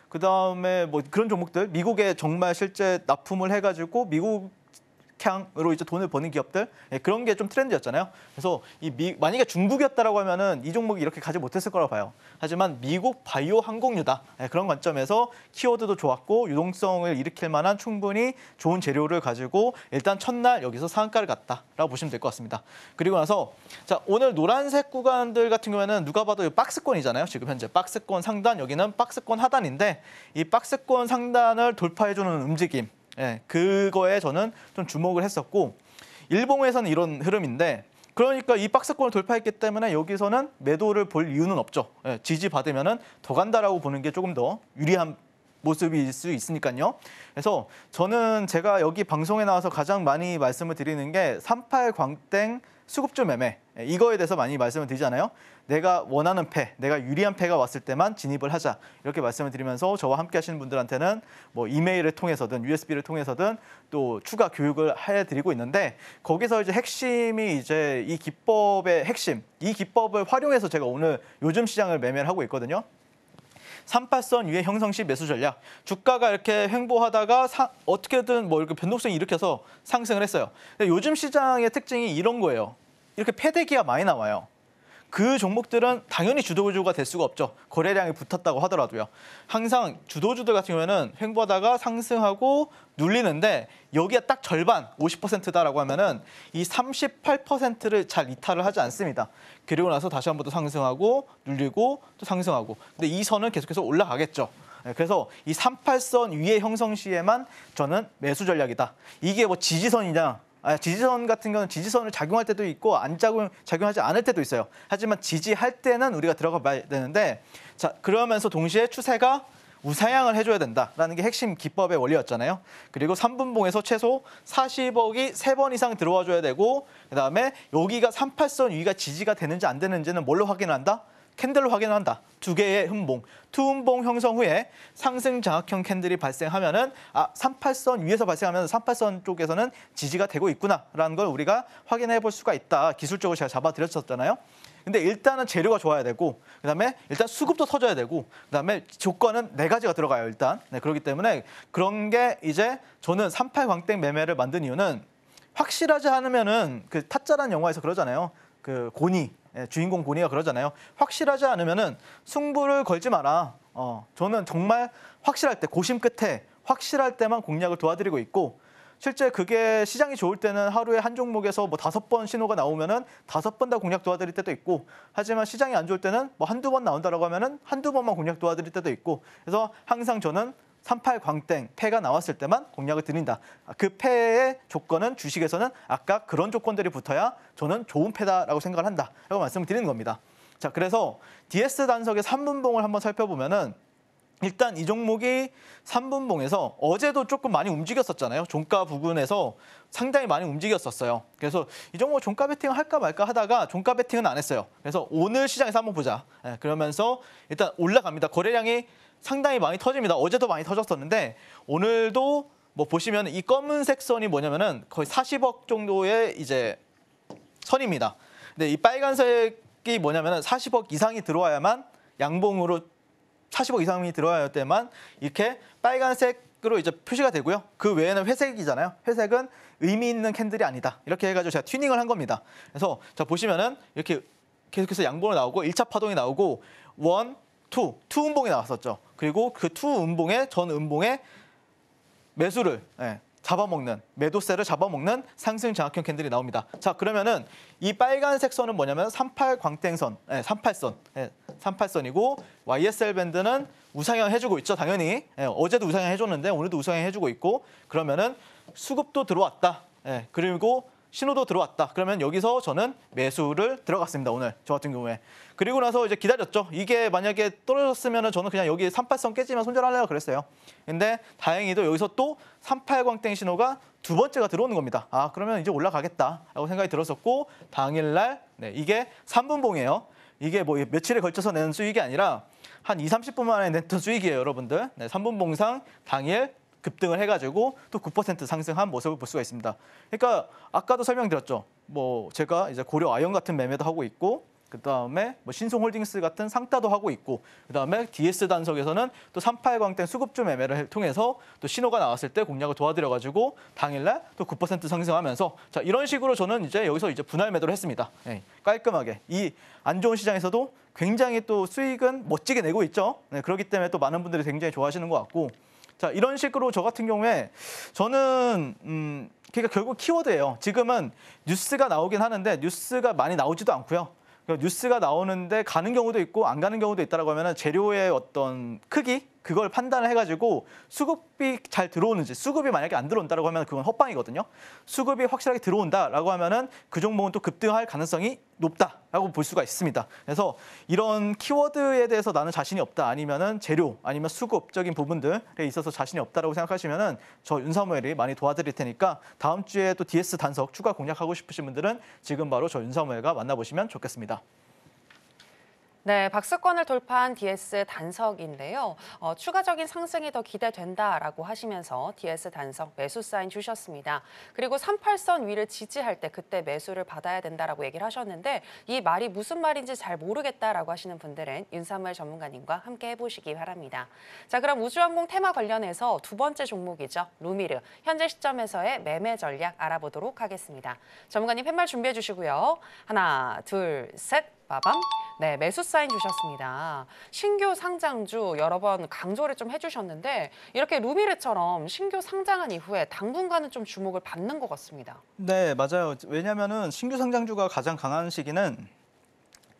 [SPEAKER 2] 그다음에 뭐 그런 종목들 미국에 정말 실제 납품을 해 가지고 미국 향으로 이제 돈을 버는 기업들 예, 그런 게 좀 트렌드였잖아요. 그래서 이 미, 만약에 중국이었다라고 하면은 이 종목이 이렇게 가지 못했을 거라고 봐요. 하지만 미국 바이오 항공유다 예, 그런 관점에서 키워드도 좋았고 유동성을 일으킬 만한 충분히 좋은 재료를 가지고 일단 첫날 여기서 상한가를 갔다라고 보시면 될 것 같습니다. 그리고 나서 자 오늘 노란색 구간들 같은 경우에는 누가 봐도 박스권이잖아요. 지금 현재 박스권 상단 여기는 박스권 하단인데 이 박스권 상단을 돌파해주는 움직임 예, 그거에 저는 좀 주목을 했었고 일본에서는 이런 흐름인데 그러니까 이 박스권을 돌파했기 때문에 여기서는 매도를 볼 이유는 없죠. 예, 지지받으면 더 간다라고 보는 게 조금 더 유리한 모습일 수 있으니까요. 그래서 저는 제가 여기 방송에 나와서 가장 많이 말씀을 드리는 게 38광땡 수급주 매매 예, 이거에 대해서 많이 말씀을 드리잖아요. 내가 원하는 패, 내가 유리한 패가 왔을 때만 진입을 하자 이렇게 말씀을 드리면서 저와 함께 하시는 분들한테는 뭐 이메일을 통해서든 USB를 통해서든 또 추가 교육을 해드리고 있는데 거기서 이제 핵심이 이제 이 기법의 핵심, 이 기법을 활용해서 제가 오늘 요즘 시장을 매매를 하고 있거든요. 3파선 위에 형성시 매수 전략. 주가가 이렇게 횡보하다가 사, 어떻게든 뭐 이렇게 변동성이 일으켜서 상승을 했어요. 근데 요즘 시장의 특징이 이런 거예요. 이렇게 패대기가 많이 나와요. 그 종목들은 당연히 주도주가 될 수가 없죠. 거래량이 붙었다고 하더라도요. 항상 주도주들 같은 경우에는 횡보하다가 상승하고 눌리는데 여기에 딱 절반 50%다라고 하면은 이 38%를 잘 이탈을 하지 않습니다. 그리고 나서 다시 한번더 상승하고 눌리고 또 상승하고. 근데 이 선은 계속해서 올라가겠죠. 네, 그래서 이 38선 위에 형성 시에만 저는 매수 전략이다. 이게 뭐 지지선이냐 아, 지지선 같은 경우는 지지선을 작용할 때도 있고 안 작용, 작용하지 않을 때도 있어요. 하지만 지지할 때는 우리가 들어가 봐야 되는데 자 그러면서 동시에 추세가 우상향을 해줘야 된다라는 게 핵심 기법의 원리였잖아요. 그리고 3분봉에서 최소 40억이 3번 이상 들어와줘야 되고 그다음에 여기가 38선 위가 지지가 되는지 안 되는지는 뭘로 확인한다? 캔들로 확인한다. 두 개의 흠봉, 투흠봉 형성 후에 상승 장악형 캔들이 발생하면은 아 38선 위에서 발생하면 38선 쪽에서는 지지가 되고 있구나라는 걸 우리가 확인해 볼 수가 있다. 기술적으로 제가 잡아드렸었잖아요. 근데 일단은 재료가 좋아야 되고 그다음에 일단 수급도 터져야 되고 그다음에 조건은 네 가지가 들어가요 일단 네, 그렇기 때문에 그런 게 이제 저는 38광땡 매매를 만든 이유는 확실하지 않으면은 그 타짜란 영화에서 그러잖아요 그 고니 예, 주인공 고니가 그러잖아요. 확실하지 않으면은 승부를 걸지 마라. 어, 저는 정말 확실할 때 고심 끝에 확실할 때만 공략을 도와드리고 있고 실제 그게 시장이 좋을 때는 하루에 한 종목에서 뭐 다섯 번 신호가 나오면은 다섯 번 다 공략 도와드릴 때도 있고 하지만 시장이 안 좋을 때는 뭐 한두 번 나온다라고 하면은 한두 번만 공략 도와드릴 때도 있고 그래서 항상 저는 38 광땡 패가 나왔을 때만 공략을 드린다. 그 패의 조건은 주식에서는 아까 그런 조건들이 붙어야 저는 좋은 패다라고 생각을 한다. 라고 말씀을 드리는 겁니다. 자, 그래서 DS 단석의 3분봉을 한번 살펴보면은 일단 이 종목이 3분봉에서 어제도 조금 많이 움직였었잖아요. 종가 부근에서 상당히 많이 움직였었어요. 그래서 이 종목 종가 베팅을 할까 말까 하다가 종가 베팅은 안 했어요. 그래서 오늘 시장에서 한번 보자. 네, 그러면서 일단 올라갑니다. 거래량이 상당히 많이 터집니다. 어제도 많이 터졌었는데 오늘도 뭐 보시면 이 검은색 선이 뭐냐면은 거의 40억 정도의 이제 선입니다. 근데 이 빨간색이 뭐냐면은 40억 이상이 들어와야만 양봉으로 40억 이상이 들어와야 할 때만 이렇게 빨간색으로 이제 표시가 되고요. 그 외에는 회색이잖아요. 회색은 의미 있는 캔들이 아니다. 이렇게 해가지고 제가 튜닝을 한 겁니다. 그래서 자 보시면은 이렇게 계속해서 양봉을 나오고 1차 파동이 나오고 원, 투, 투 음봉이 나왔었죠. 그리고 그 투 음봉의 전 음봉의 매수를 예, 잡아먹는 매도세를 잡아먹는 상승 장악형 캔들이 나옵니다. 자 그러면은 이 빨간색 선은 뭐냐면 38 광땡선, 예, 38선, 예, 38선이고 YSL 밴드는 우상향 해주고 있죠. 당연히 예, 어제도 우상향 해줬는데 오늘도 우상향 해주고 있고 그러면은 수급도 들어왔다. 예, 그리고 신호도 들어왔다. 그러면 여기서 저는 매수를 들어갔습니다. 오늘 저 같은 경우에. 그리고 나서 이제 기다렸죠. 이게 만약에 떨어졌으면 저는 그냥 여기 38선 깨지면 손절하려고 그랬어요. 근데 다행히도 여기서 또 38광땡 신호가 두 번째가 들어오는 겁니다. 아 그러면 이제 올라가겠다라고 생각이 들었었고 당일날 네, 이게 3분봉이에요. 이게 뭐 며칠에 걸쳐서 내는 수익이 아니라 한 2, 30분 만에 냈던 수익이에요, 여러분들. 네, 3분봉상 당일 급등을 해가지고 또 9% 상승한 모습을 볼 수가 있습니다. 그러니까 아까도 설명드렸죠. 뭐 제가 이제 고려 아연 같은 매매도 하고 있고 그다음에 뭐 신송홀딩스 같은 상타도 하고 있고 그다음에 DS 단속에서는 또 38광땡 수급주 매매를 통해서 또 신호가 나왔을 때 공략을 도와드려 가지고 당일날 또 9% 상승하면서 자 이런 식으로 저는 이제 여기서 이제 분할 매도를 했습니다. 네, 깔끔하게 이 안 좋은 시장에서도 굉장히 또 수익은 멋지게 내고 있죠. 네, 그렇기 때문에 또 많은 분들이 굉장히 좋아하시는 것 같고 자, 이런 식으로 저 같은 경우에 저는 음 그러니까 결국 키워드예요. 지금은 뉴스가 나오긴 하는데 뉴스가 많이 나오지도 않고요. 그러니까 뉴스가 나오는데 가는 경우도 있고 안 가는 경우도 있다라고 하면 은 재료의 어떤 크기 그걸 판단을 해가지고 수급이 잘 들어오는지 수급이 만약에 안 들어온다라고 하면 그건 헛방이거든요. 수급이 확실하게 들어온다라고 하면은 그 종목은 또 급등할 가능성이 높다라고 볼 수가 있습니다. 그래서 이런 키워드에 대해서 나는 자신이 없다 아니면은 재료 아니면 수급적인 부분들에 있어서 자신이 없다라고 생각하시면은 저 윤사무엘이 많이 도와드릴 테니까 다음 주에 또 DS 단석 추가 공략하고 싶으신 분들은 지금 바로 저 윤사무엘과 만나보시면 좋겠습니다.
[SPEAKER 1] 네, 박스권을 돌파한 DS 단석인데요. 어, 추가적인 상승이 더 기대된다라고 하시면서 DS 단석 매수 사인 주셨습니다. 그리고 38선 위를 지지할 때 그때 매수를 받아야 된다라고 얘기를 하셨는데 이 말이 무슨 말인지 잘 모르겠다라고 하시는 분들은 윤삼월 전문가님과 함께 해보시기 바랍니다. 자, 그럼 우주항공 테마 관련해서 두 번째 종목이죠. 루미르. 현재 시점에서의 매매 전략 알아보도록 하겠습니다. 전문가님 팻말 준비해 주시고요. 하나, 둘, 셋, 빠밤. 네, 매수 사인 주셨습니다. 신규 상장주 여러 번 강조를 좀 해주셨는데 이렇게 루미르처럼 신규 상장한 이후에 당분간은 좀 주목을 받는 것 같습니다.
[SPEAKER 2] 네, 맞아요. 왜냐하면 신규 상장주가 가장 강한 시기는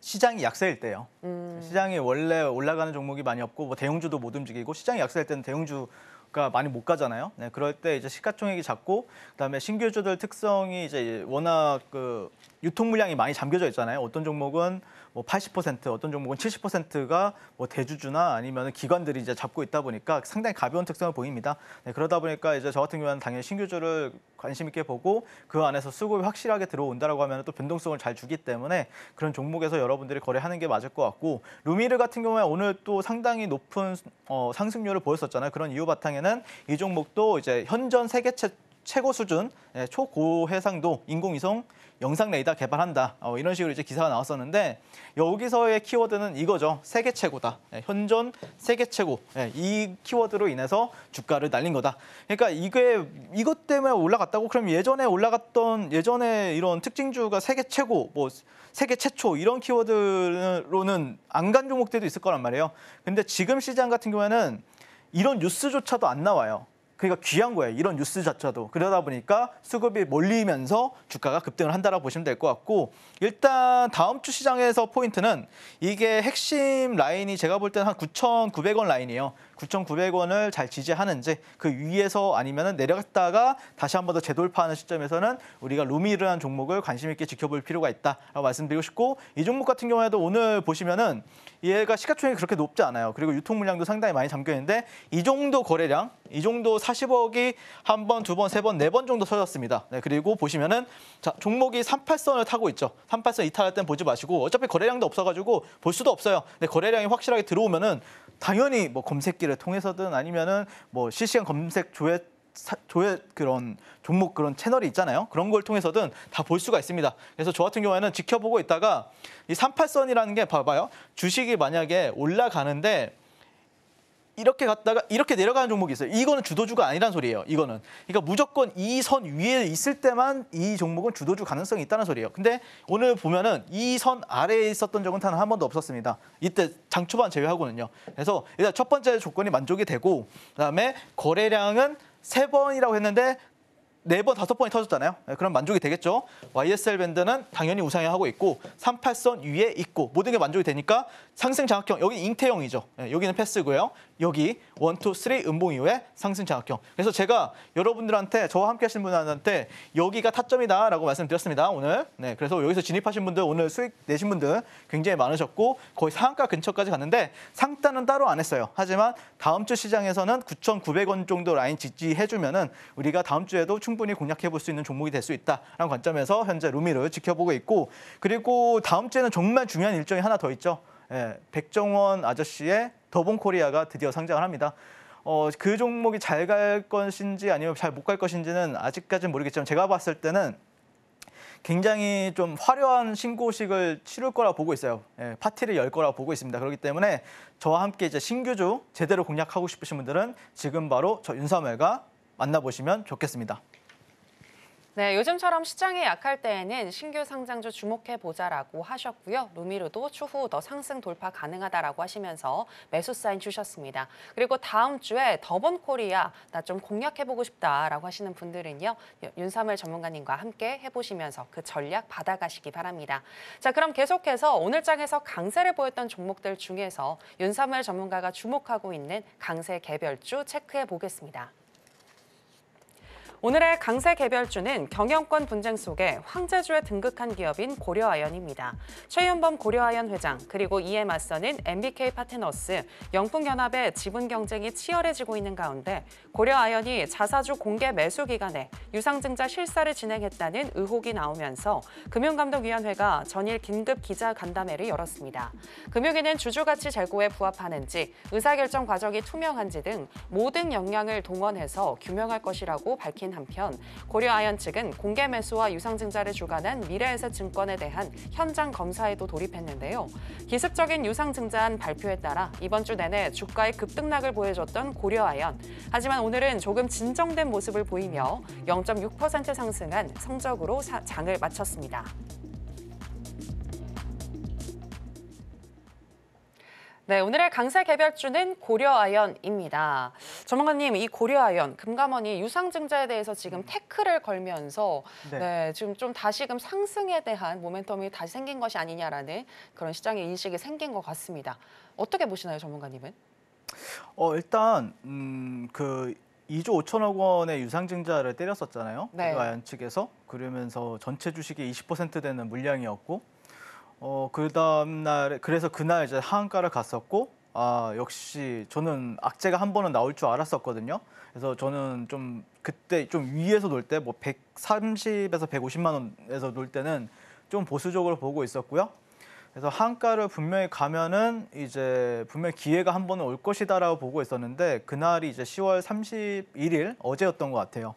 [SPEAKER 2] 시장이 약세일 때요. 음. 시장이 원래 올라가는 종목이 많이 없고 뭐 대형주도 못 움직이고 시장이 약세일 때는 대형주 가 많이 못 가잖아요. 네, 그럴 때 이제 시가총액이 작고 그다음에 신규주들 특성이 이제 워낙 그 유통 물량이 많이 잠겨져 있잖아요. 어떤 종목은 뭐80% 어떤 종목은 70%가 뭐 대주주나 아니면 기관들이 이제 잡고 있다 보니까 상당히 가벼운 특성을 보입니다. 네, 그러다 보니까 이제 저 같은 경우는 당연히 신규주를 관심 있게 보고 그 안에서 수급이 확실하게 들어온다라고 하면 또 변동성을 잘 주기 때문에 그런 종목에서 여러분들이 거래하는 게 맞을 것 같고 루미르 같은 경우에 오늘 또 상당히 높은 어, 상승률을 보였었잖아요. 그런 이유 바탕에는 이 종목도 이제 현전 세계채 최고 수준 네, 초고해상도 인공위성 영상 레이더 개발한다. 어, 이런 식으로 이제 기사가 나왔었는데 여기서의 키워드는 이거죠. 세계 최고다. 예, 현존 세계 최고. 예, 이 키워드로 인해서 주가를 날린 거다. 그러니까 이게 이것 때문에 올라갔다고 그럼 예전에 올라갔던 예전에 이런 특징주가 세계 최고, 뭐 세계 최초 이런 키워드로는 안 간 종목들도 있을 거란 말이에요. 근데 지금 시장 같은 경우에는 이런 뉴스조차도 안 나와요. 그러니까 귀한 거예요. 이런 뉴스 자체도. 그러다 보니까 수급이 몰리면서 주가가 급등을 한다라고 보시면 될 것 같고 일단 다음 주 시장에서 포인트는 이게 핵심 라인이 제가 볼 때는 한 9,900원 라인이에요. 9,900원을 잘 지지하는지 그 위에서 아니면 내려갔다가 다시 한 번 더 재돌파하는 시점에서는 우리가 루미르라는 종목을 관심 있게 지켜볼 필요가 있다라고 말씀드리고 싶고 이 종목 같은 경우에도 오늘 보시면은 얘가 시가총액이 그렇게 높지 않아요. 그리고 유통 물량도 상당히 많이 잠겨 있는데 이 정도 거래량, 이 정도 40억이 한 번, 두 번, 세 번, 네 번 정도 터졌습니다. 네, 그리고 보시면은 자, 종목이 38선을 타고 있죠. 38선 이탈할 땐 보지 마시고 어차피 거래량도 없어가지고 볼 수도 없어요. 근데 거래량이 확실하게 들어오면은 당연히 뭐 검색기를 통해서든 아니면은 뭐 실시간 검색 조회 조회 그런 종목 그런 채널이 있잖아요. 그런 걸 통해서든 다 볼 수가 있습니다. 그래서 저 같은 경우에는 지켜보고 있다가 이 38선이라는 게 봐봐요. 주식이 만약에 올라가는데 이렇게 갔다가 이렇게 내려가는 종목이 있어요. 이거는 주도주가 아니란 소리예요. 이거는. 그러니까 무조건 이 선 위에 있을 때만 이 종목은 주도주 가능성이 있다는 소리예요. 근데 오늘 보면은 이 선 아래에 있었던 적은 단 한 번도 없었습니다. 이때 장 초반 제외하고는요. 그래서 일단 첫 번째 조건이 만족이 되고 그다음에 거래량은 세 번이라고 했는데 네 번, 다섯 번이 터졌잖아요. 네, 그럼 만족이 되겠죠. YSL 밴드는 당연히 우상향 하고 있고 38선 위에 있고 모든 게 만족이 되니까 상승 장악형, 여기 잉태형이죠. 네, 여기는 패스고요. 여기 원투 쓰리 음봉 이후에 상승 장악형. 그래서 제가 여러분들한테 저와 함께 하신 분한테 여기가 타점이다라고 말씀드렸습니다. 오늘. 네. 그래서 여기서 진입하신 분들 오늘 수익 내신 분들 굉장히 많으셨고 거의 상한가 근처까지 갔는데 상단은 따로 안 했어요. 하지만 다음 주 시장에서는 9,900원 정도 라인 지지해 주면은 우리가 다음 주에도 충분히 공략해 볼 수 있는 종목이 될 수 있다라는 관점에서 현재 루미를 지켜보고 있고 그리고 다음 주에는 정말 중요한 일정이 하나 더 있죠. 예, 백종원 아저씨의 더본코리아가 드디어 상장을 합니다. 어, 그 종목이 잘 갈 것인지 아니면 잘 못 갈 것인지는 아직까지는 모르겠지만 제가 봤을 때는 굉장히 좀 화려한 신고식을 치를 거라 고 보고 있어요. 예, 파티를 열 거라 고 보고 있습니다. 그렇기 때문에 저와 함께 이제 신규주 제대로 공략하고 싶으신 분들은 지금 바로 저 윤사멜과 만나보시면 좋겠습니다.
[SPEAKER 1] 네, 요즘처럼 시장이 약할 때에는 신규 상장주 주목해보자라고 하셨고요. 루미르도 추후 더 상승 돌파 가능하다라고 하시면서 매수 사인 주셨습니다. 그리고 다음 주에 더번 코리아 나 좀 공략해보고 싶다라고 하시는 분들은요. 윤삼을 전문가님과 함께 해보시면서 그 전략 받아가시기 바랍니다. 자, 그럼 계속해서 오늘 장에서 강세를 보였던 종목들 중에서 윤삼을 전문가가 주목하고 있는 강세 개별주 체크해보겠습니다. 오늘의 강세 개별주는 경영권 분쟁 속에 황제주에 등극한 기업인 고려아연입니다. 최윤범 고려아연 회장 그리고 이에 맞서는 MBK 파트너스, 영풍연합의 지분 경쟁이 치열해지고 있는 가운데 고려아연이 자사주 공개 매수 기간에 유상증자 실사를 진행했다는 의혹이 나오면서 금융감독위원회가 전일 긴급 기자 간담회를 열었습니다. 금융위는 주주 가치 재고에 부합하는지 의사결정 과정이 투명한지 등 모든 역량을 동원해서 규명할 것이라고 밝힌 한편 고려아연 측은 공개 매수와 유상증자를 주관한 미래에셋 증권에 대한 현장 검사에도 돌입했는데요. 기습적인 유상증자한 발표에 따라 이번 주 내내 주가의 급등락을 보여줬던 고려아연. 하지만 오늘은 조금 진정된 모습을 보이며 0.6% 상승한 성적으로 장을 마쳤습니다. 네, 오늘의 강세 개별주는 고려아연입니다. 전문가님, 이 고려아연, 금감원이 유상증자에 대해서 지금 테크를 음. 걸면서 네. 네. 지금 좀 다시금 상승에 대한 모멘텀이 다시 생긴 것이 아니냐라는 그런 시장의 인식이 생긴 것 같습니다. 어떻게 보시나요, 전문가님은?
[SPEAKER 2] 어, 일단 음, 그 2조 5천억 원의 유상증자를 때렸었잖아요. 네. 고려아연 측에서. 그러면서 전체 주식의 20% 되는 물량이었고 어, 그 다음 날에 그래서 그날 이제 하한가를 갔었고 아, 역시 저는 악재가 한 번은 나올 줄 알았었거든요. 그래서 저는 좀 그때 좀 위에서 놀 때 뭐 130에서 150만 원에서 놀 때는 좀 보수적으로 보고 있었고요. 그래서 한가를 분명히 가면은 이제 분명히 기회가 한 번은 올 것이다라고 보고 있었는데 그날이 이제 10월 31일 어제였던 것 같아요.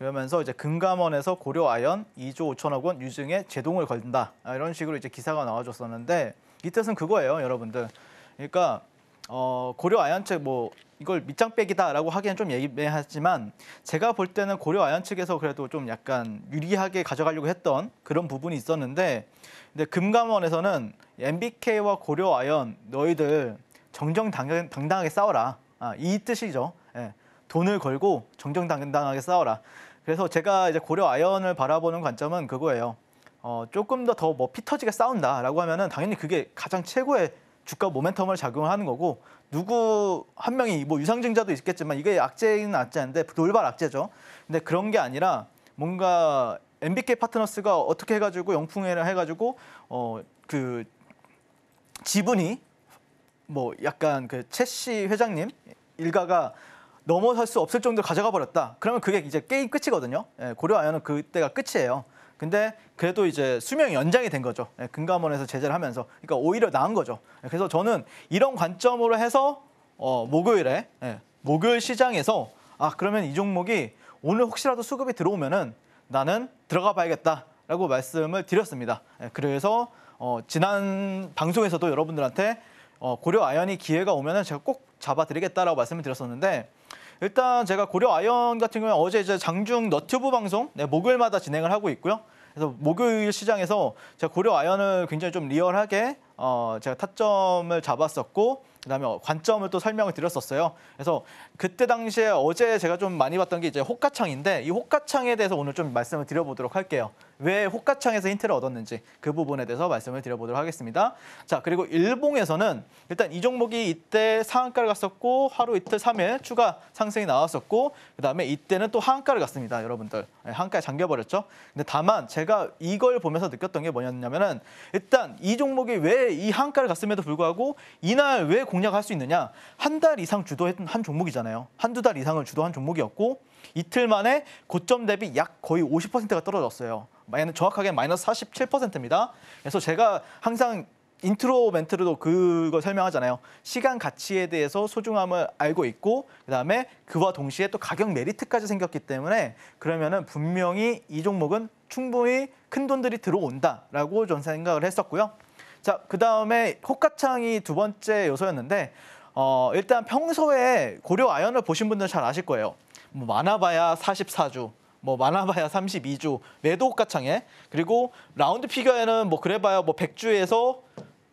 [SPEAKER 2] 그러면서 이제 금감원에서 고려아연 2조 5천억 원 유증에 제동을 걸다 린 아, 이런 식으로 이제 기사가 나와줬었는데 이 뜻은 그거예요, 여러분들. 그러니까 어, 고려아연 측 뭐 이걸 밑장 빼기다라고 하기엔 좀 예매하지만 제가 볼 때는 고려아연 측에서 그래도 좀 약간 유리하게 가져가려고 했던 그런 부분이 있었는데 근데 금감원에서는 MBK와 고려아연 너희들 정정당당하게 싸워라 아, 이 뜻이죠. 예. 돈을 걸고 정정당당하게 싸워라. 그래서 제가 이제 고려 아연을 바라보는 관점은 그거예요. 어, 조금 더 더 뭐 피터지게 싸운다라고 하면은 당연히 그게 가장 최고의 주가 모멘텀을 작용하는 거고 누구 한 명이 뭐 유상증자도 있겠지만 이게 악재는 악재인데 돌발 악재죠. 근데 그런 게 아니라 뭔가 MBK 파트너스가 어떻게 해가지고 영풍회를 해가지고 어그 지분이 뭐 약간 그 채씨 회장님 일가가 넘어설 수 없을 정도로 가져가 버렸다. 그러면 그게 이제 게임 끝이거든요. 예, 고려 아연은 그때가 끝이에요. 근데 그래도 이제 수명이 연장이 된 거죠. 예, 금감원에서 제재를 하면서. 그러니까 오히려 나은 거죠. 예, 그래서 저는 이런 관점으로 해서 어, 목요일에 예, 목요일 시장에서 아 그러면 이 종목이 오늘 혹시라도 수급이 들어오면은 나는 들어가 봐야겠다라고 말씀을 드렸습니다. 예, 그래서 어, 지난 방송에서도 여러분들한테 어, 고려 아연이 기회가 오면은 제가 꼭 잡아드리겠다라고 말씀을 드렸었는데 일단 제가 고려 아연 같은 경우는 어제 이제 장중 너튜브 방송 네, 목요일마다 진행을 하고 있고요. 그래서 목요일 시장에서 제가 고려 아연을 굉장히 좀 리얼하게 어, 제가 타점을 잡았었고 그다음에 어, 관점을 또 설명을 드렸었어요. 그래서 그때 당시에 어제 제가 좀 많이 봤던 게 이제 호가창인데 이 호가창에 대해서 오늘 좀 말씀을 드려보도록 할게요. 왜 호가창에서 힌트를 얻었는지 그 부분에 대해서 말씀을 드려보도록 하겠습니다. 자 그리고 일봉에서는 일단 이 종목이 이때 상한가를 갔었고 하루 이틀 삼일 추가 상승이 나왔었고 그다음에 이때는 또 하한가를 갔습니다. 여러분들 예, 하한가에 잠겨버렸죠. 근데 다만 제가 이걸 보면서 느꼈던 게 뭐였냐면은 일단 이 종목이 왜 이 하한가를 갔음에도 불구하고 이날 왜 공략할 수 있느냐 한 달 이상 주도했던 한 종목이잖아요. 한두 달 이상을 주도한 종목이었고 이틀 만에 고점 대비 약 거의 50%가 떨어졌어요. 마이너, 정확하게 마이너스 47%입니다. 그래서 제가 항상 인트로 멘트로도 그거 설명하잖아요. 시간 가치에 대해서 소중함을 알고 있고 그다음에 그와 동시에 또 가격 메리트까지 생겼기 때문에 그러면은 분명히 이 종목은 충분히 큰 돈들이 들어온다라고 전 생각을 했었고요. 자, 그다음에 호가창이 두 번째 요소였는데 어, 일단 평소에 고려 아연을 보신 분들은 잘 아실 거예요. 뭐 많아봐야 44주, 뭐 많아봐야 32주 매도 호가창에 그리고 라운드 피겨에는 뭐 그래봐야 뭐 100주에서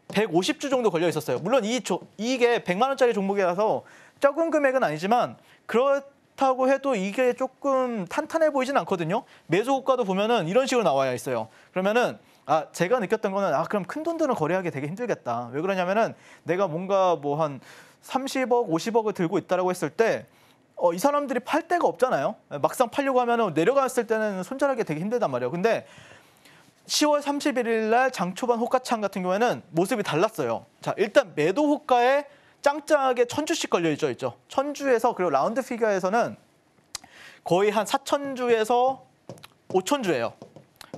[SPEAKER 2] 150주 정도 걸려 있었어요. 물론 이 조, 이게 100만 원짜리 종목이라서 적은 금액은 아니지만 그렇다고 해도 이게 조금 탄탄해 보이진 않거든요. 매수 호가도 보면은 이런 식으로 나와야 있어요. 그러면은 아 제가 느꼈던 거는 아 그럼 큰 돈들은 거래하기 되게 힘들겠다. 왜 그러냐면은 내가 뭔가 뭐 한 30억, 50억을 들고 있다라고 했을 때 어, 이 사람들이 팔 데가 없잖아요. 예, 막상 팔려고 하면 내려갔을 때는 손절하기 되게 힘들단 말이에요. 근데 10월 31일 날 장초반 호가창 같은 경우에는 모습이 달랐어요. 자, 일단 매도 호가에 짱짱하게 천주씩 걸려 있죠, 있죠. 천주에서 그리고 라운드 피규어에서는 거의 한 4천주에서 5천주예요.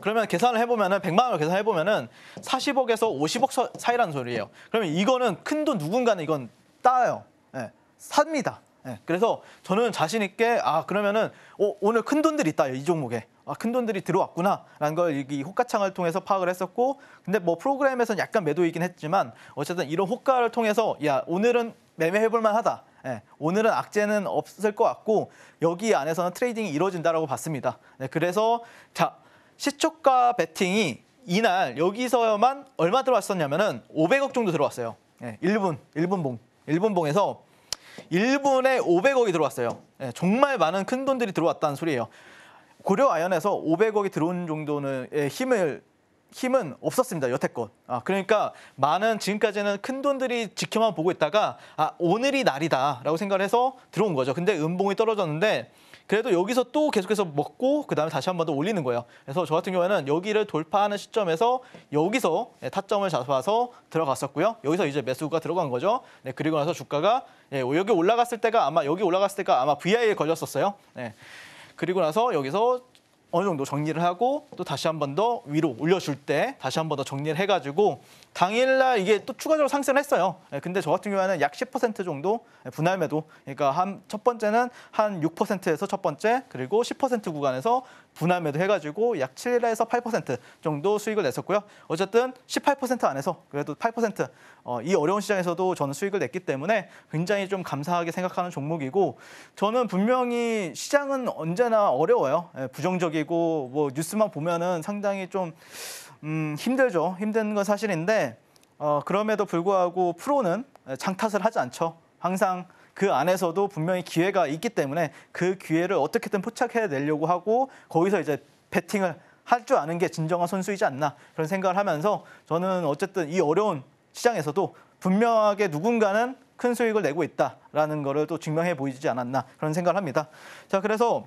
[SPEAKER 2] 그러면 계산을 해보면은 100만 원을 계산해보면은 40억에서 50억 사이라는 소리예요. 그러면 이거는 큰 돈 누군가는 이건 따요. 예, 삽니다. 예. 그래서 저는 자신 있게 아 그러면은 어, 오늘 큰 돈들이 있다 이 종목에 아, 큰 돈들이 들어왔구나라는 걸 이 호가창을 통해서 파악을 했었고 근데 뭐 프로그램에서는 약간 매도이긴 했지만 어쨌든 이런 호가를 통해서 야 오늘은 매매해볼 만하다. 예, 오늘은 악재는 없을 것 같고 여기 안에서는 트레이딩이 이루어진다라고 봤습니다. 네, 그래서 자 시초가 베팅이 이날 여기서만 얼마 들어왔었냐면은 500억 정도 들어왔어요. 예, 1분 1분 봉 1분 봉에서 일분에 500억이 들어왔어요. 예, 정말 많은 큰 돈들이 들어왔다는 소리예요. 고려 아연에서 500억이 들어온 정도는 힘을 힘은 없었습니다 여태껏 아 그러니까 많은 지금까지는 큰 돈들이 지켜만 보고 있다가 아 오늘이 날이다라고 생각 해서 들어온 거죠 근데 은봉이 떨어졌는데 그래도 여기서 또 계속해서 먹고 그다음에 다시 한 번 더 올리는 거예요. 그래서 저 같은 경우에는 여기를 돌파하는 시점에서 여기서 예, 타점을 잡아서 들어갔었고요. 여기서 이제 매수가 들어간 거죠. 네, 그리고 나서 주가가 예, 여기 올라갔을 때가 아마 여기 올라갔을 때가 아마 VI에 걸렸었어요. 네. 그리고 나서 여기서 어느 정도 정리를 하고 또 다시 한 번 더 위로 올려줄 때 다시 한 번 더 정리를 해가지고 당일날 이게 또 추가적으로 상승을 했어요. 예, 근데 저 같은 경우에는 약 10% 정도 예, 분할 매도 그러니까 한 첫 번째는 한 6%에서 첫 번째 그리고 10% 구간에서 분할매도 해가지고 약 7에서 8% 정도 수익을 냈었고요. 어쨌든 18% 안에서 그래도 8%이 어, 어려운 시장에서도 저는 수익을 냈기 때문에 굉장히 좀 감사하게 생각하는 종목이고 저는 분명히 시장은 언제나 어려워요. 예, 부정적이고 뭐 뉴스만 보면은 상당히 좀 음, 힘들죠. 힘든 건 사실인데 어, 그럼에도 불구하고 프로는 장탓을 하지 않죠. 항상 그 안에서도 분명히 기회가 있기 때문에 그 기회를 어떻게든 포착해 내려고 하고 거기서 이제 배팅을 할 줄 아는 게 진정한 선수이지 않나 그런 생각을 하면서 저는 어쨌든 이 어려운 시장에서도 분명하게 누군가는 큰 수익을 내고 있다라는 거를 또 증명해 보이지 않았나 그런 생각을 합니다. 자 그래서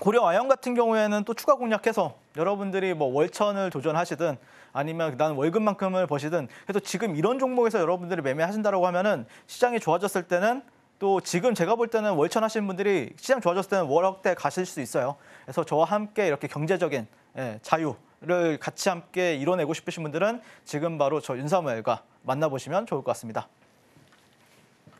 [SPEAKER 2] 고려 아영 같은 경우에는 또 추가 공략해서 여러분들이 뭐 월천을 도전하시든 아니면 난 월급만큼을 버시든 그래서 지금 이런 종목에서 여러분들이 매매하신다라고 하면은 시장이 좋아졌을 때는 또 지금 제가 볼 때는 월천 하신 분들이 시장 좋아졌을 때는 월억대 가실 수 있어요. 그래서 저와 함께 이렇게 경제적인 예, 자유를 같이 함께 이뤄내고 싶으신 분들은 지금 바로 저 윤사무엘과 만나보시면 좋을 것 같습니다.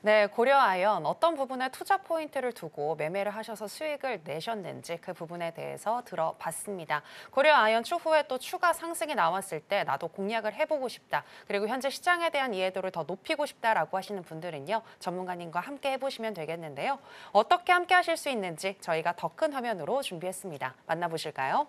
[SPEAKER 1] 네, 고려아연 어떤 부분에 투자 포인트를 두고 매매를 하셔서 수익을 내셨는지 그 부분에 대해서 들어봤습니다. 고려아연 추후에 또 추가 상승이 나왔을 때 나도 공략을 해보고 싶다. 그리고 현재 시장에 대한 이해도를 더 높이고 싶다라고 하시는 분들은요. 전문가님과 함께 해보시면 되겠는데요. 어떻게 함께 하실 수 있는지 저희가 더 큰 화면으로 준비했습니다. 만나보실까요?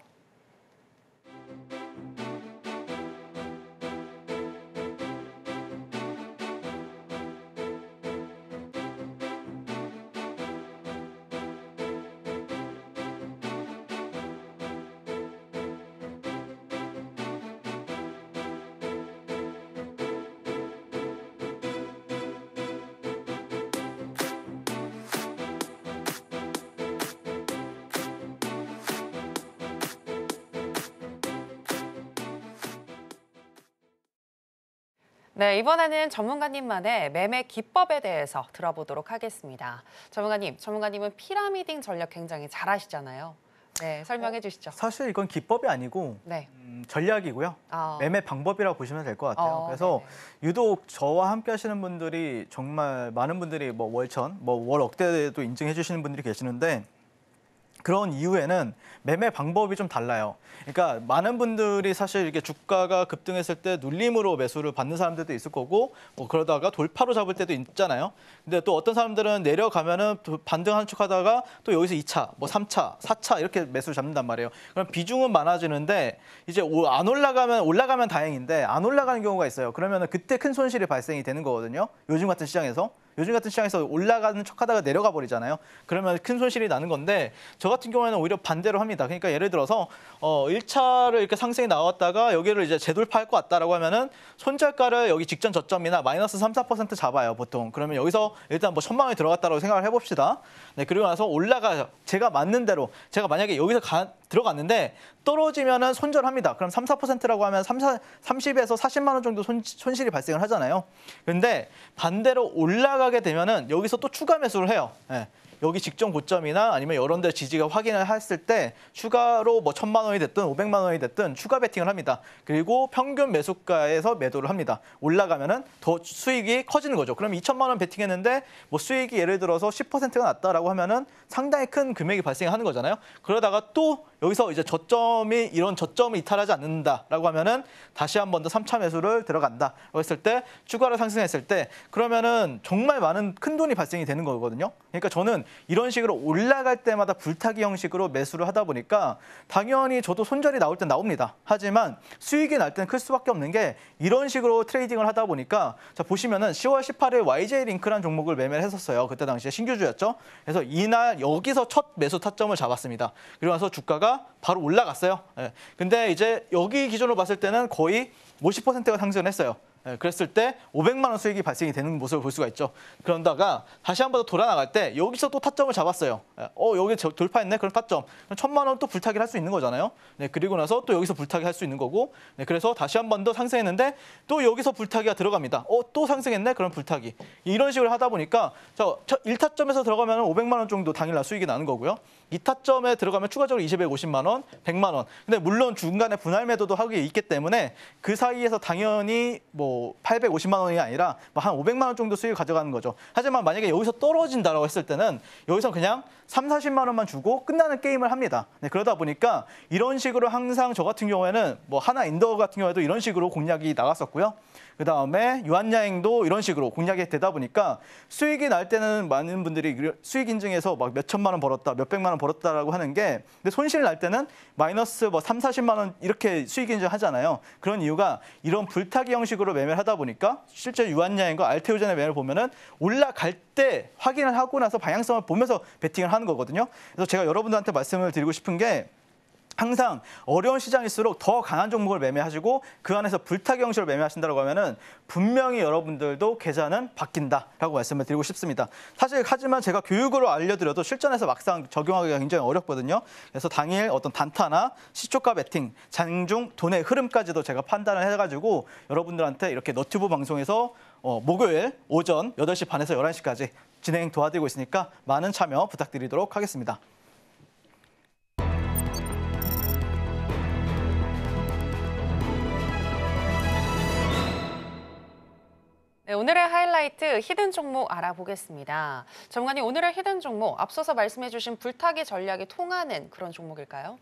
[SPEAKER 1] 네, 이번에는 전문가님만의 매매 기법에 대해서 들어보도록 하겠습니다. 전문가님, 전문가님은 피라미딩 전략 굉장히 잘아시잖아요 네, 설명해 어, 주시죠. 사실
[SPEAKER 2] 이건 기법이 아니고 네. 음, 전략이고요. 아. 매매 방법이라고 보시면 될 것 같아요. 어, 그래서 네 유독 저와 함께 하시는 분들이 정말 많은 분들이 뭐 월천, 뭐 월억대도 인증해 주시는 분들이 계시는데 그런 이유에는 매매 방법이 좀 달라요. 그러니까 많은 분들이 사실 이렇게 주가가 급등했을 때 눌림으로 매수를 받는 사람들도 있을 거고 뭐 그러다가 돌파로 잡을 때도 있잖아요. 근데 또 어떤 사람들은 내려가면은 반등한 척 하다가 또 여기서 2차, 뭐 3차, 4차 이렇게 매수를 잡는단 말이에요. 그럼 비중은 많아지는데 이제 안 올라가면 올라가면 다행인데 안 올라가는 경우가 있어요. 그러면은 그때 큰 손실이 발생이 되는 거거든요. 요즘 같은 시장에서. 요즘 같은 시장에서 올라가는 척하다가 내려가 버리잖아요. 그러면 큰 손실이 나는 건데 저 같은 경우에는 오히려 반대로 합니다. 그러니까 예를 들어서 어 1차를 이렇게 상승이 나왔다가 여기를 이제 재돌파할 것 같다라고 하면은 손절가를 여기 직전 저점이나 마이너스 3, 4% 잡아요, 보통. 그러면 여기서 일단 뭐 천만 에 들어갔다라고 생각을 해 봅시다. 네, 그리고 나서 올라가 제가 맞는 대로 제가 만약에 여기서 가, 들어갔는데 떨어지면은 손절합니다. 그럼 3, 4%라고 하면 3, 4, 30에서 40만 원 정도 손, 손실이 발생을 하잖아요. 근데 반대로 올라가게 되면은 여기서 또 추가 매수를 해요. 예. 여기 직전 고점이나 아니면 여러 데 지지가 확인을 했을 때 추가로 뭐 천만 원이 됐든 오백만 원이 됐든 추가 베팅을 합니다. 그리고 평균 매수가에서 매도를 합니다. 올라가면은 더 수익이 커지는 거죠. 그럼 이천만원 베팅했는데 뭐 수익이 예를 들어서 1 0가 났다라고 하면은 상당히 큰 금액이 발생하는 거잖아요. 그러다가 또 여기서 이제 저점이 이런 저점을 이탈하지 않는다라고 하면은 다시 한 번 더3차 매수를 들어간다. 했을 때 추가로 상승했을 때 그러면은 정말 많은 큰 돈이 발생이 되는 거거든요. 그러니까 저는 이런 식으로 올라갈 때마다 불타기 형식으로 매수를 하다 보니까 당연히 저도 손절이 나올 땐 나옵니다. 하지만 수익이 날 때는 클 수밖에 없는 게 이런 식으로 트레이딩을 하다 보니까 자 보시면은 10월 18일 YJ 링크란 종목을 매매를 했었어요. 그때 당시에 신규주였죠. 그래서 이날 여기서 첫 매수 타점을 잡았습니다. 그리고나서 주가가 바로 올라갔어요. 예. 근데 이제 여기 기준으로 봤을 때는 거의 50%가 상승했어요. 을 예, 그랬을 때 500만 원 수익이 발생이 되는 모습을 볼 수가 있죠. 그런다가 다시 한번 더 돌아 나갈 때 여기서 또 타점을 잡았어요. 예, 어 여기 돌파했네 그럼 타점. 그럼 0만원 또 불타기를 할 수 있는 거잖아요. 네 그리고 나서 또 여기서 불타기 할 수 있는 거고. 네 그래서 다시 한번 더 상승했는데 또 여기서 불타기가 들어갑니다. 어 또 상승했네 그럼 불타기. 이런 식으로 하다 보니까 저 1타점에서 들어가면 500만 원 정도 당일날 수익이 나는 거고요. 이 타점에 들어가면 추가적으로 250만 원, 100만 원. 근데 물론 중간에 분할 매도도 하고 있기 때문에 그 사이에서 당연히 뭐 850만 원이 아니라 뭐 한 500만 원 정도 수익을 가져가는 거죠. 하지만 만약에 여기서 떨어진다라고 했을 때는 여기서 그냥 3, 40만 원만 주고 끝나는 게임을 합니다. 네, 그러다 보니까 이런 식으로 항상 저 같은 경우에는 뭐 하나 인더 같은 경우에도 이런 식으로 공략이 나갔었고요. 그다음에 유한야행도 이런 식으로 공략이 되다 보니까 수익이 날 때는 많은 분들이 수익 인증에서 막 몇천만 원 벌었다, 몇백만 원 벌었다라고 하는 게 근데 손실 날 때는 마이너스 뭐 3, 40만 원 이렇게 수익 인증하잖아요. 그런 이유가 이런 불타기 형식으로 매매를 하다 보니까 실제 유한야행과 알테오전의 매매를 보면은 올라갈 때 확인을 하고 나서 방향성을 보면서 베팅을 하는 거거든요. 그래서 제가 여러분들한테 말씀을 드리고 싶은 게 항상 어려운 시장일수록 더 강한 종목을 매매하시고 그 안에서 불타기 형식으로 매매하신다고 하면은 분명히 여러분들도 계좌는 바뀐다라고 말씀을 드리고 싶습니다. 사실 하지만 제가 교육으로 알려드려도 실전에서 막상 적용하기가 굉장히 어렵거든요. 그래서 당일 어떤 단타나 시초가 베팅, 장중 돈의 흐름까지도 제가 판단을 해가지고 여러분들한테 이렇게 너튜브 방송에서 어, 목요일 오전 8시 반에서 11시까지 진행 도와드리고 있으니까 많은 참여 부탁드리도록 하겠습니다.
[SPEAKER 1] 네, 오늘의 하이라이트 히든 종목 알아보겠습니다. 전문가님 오늘의 히든 종목 앞서서 말씀해주신 불타기 전략이 통하는 그런 종목일까요?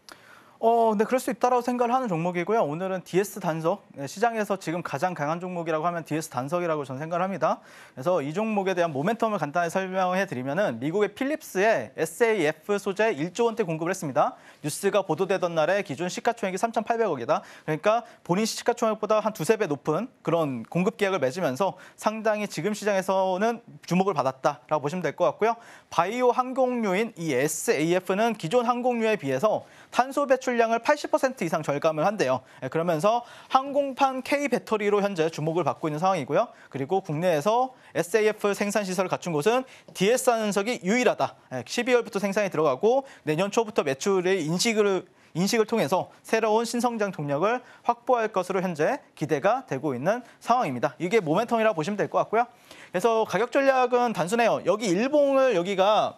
[SPEAKER 2] 어, 근데 네, 그럴 수 있다라고 생각을 하는 종목이고요. 오늘은 DS 단석 네, 시장에서 지금 가장 강한 종목이라고 하면 DS 단석이라고 저는 생각을 합니다. 그래서 이 종목에 대한 모멘텀을 간단히 설명해 드리면은 미국의 필립스에 SAF 소재 1조 원대 공급을 했습니다. 뉴스가 보도되던 날에 기준 시가총액이 3,800억이다. 그러니까 본인 시가총액보다 한 두세 배 높은 그런 공급 계약을 맺으면서 상당히 지금 시장에서는 주목을 받았다라고 보시면 될 것 같고요. 바이오 항공료인 이 SAF는 기존 항공료에 비해서 탄소 배출량을 80% 이상 절감을 한대요. 예, 그러면서 항공판 K 배터리로 현재 주목을 받고 있는 상황이고요. 그리고 국내에서 SAF 생산 시설을 갖춘 곳은 DS 한석이 유일하다. 12월부터 예, 생산이 들어가고 내년 초부터 매출의 인식을 인식을 통해서 새로운 신성장 동력을 확보할 것으로 현재 기대가 되고 있는 상황입니다. 이게 모멘텀이라 보시면 될 것 같고요. 그래서 가격 전략은 단순해요. 여기 일봉을 여기가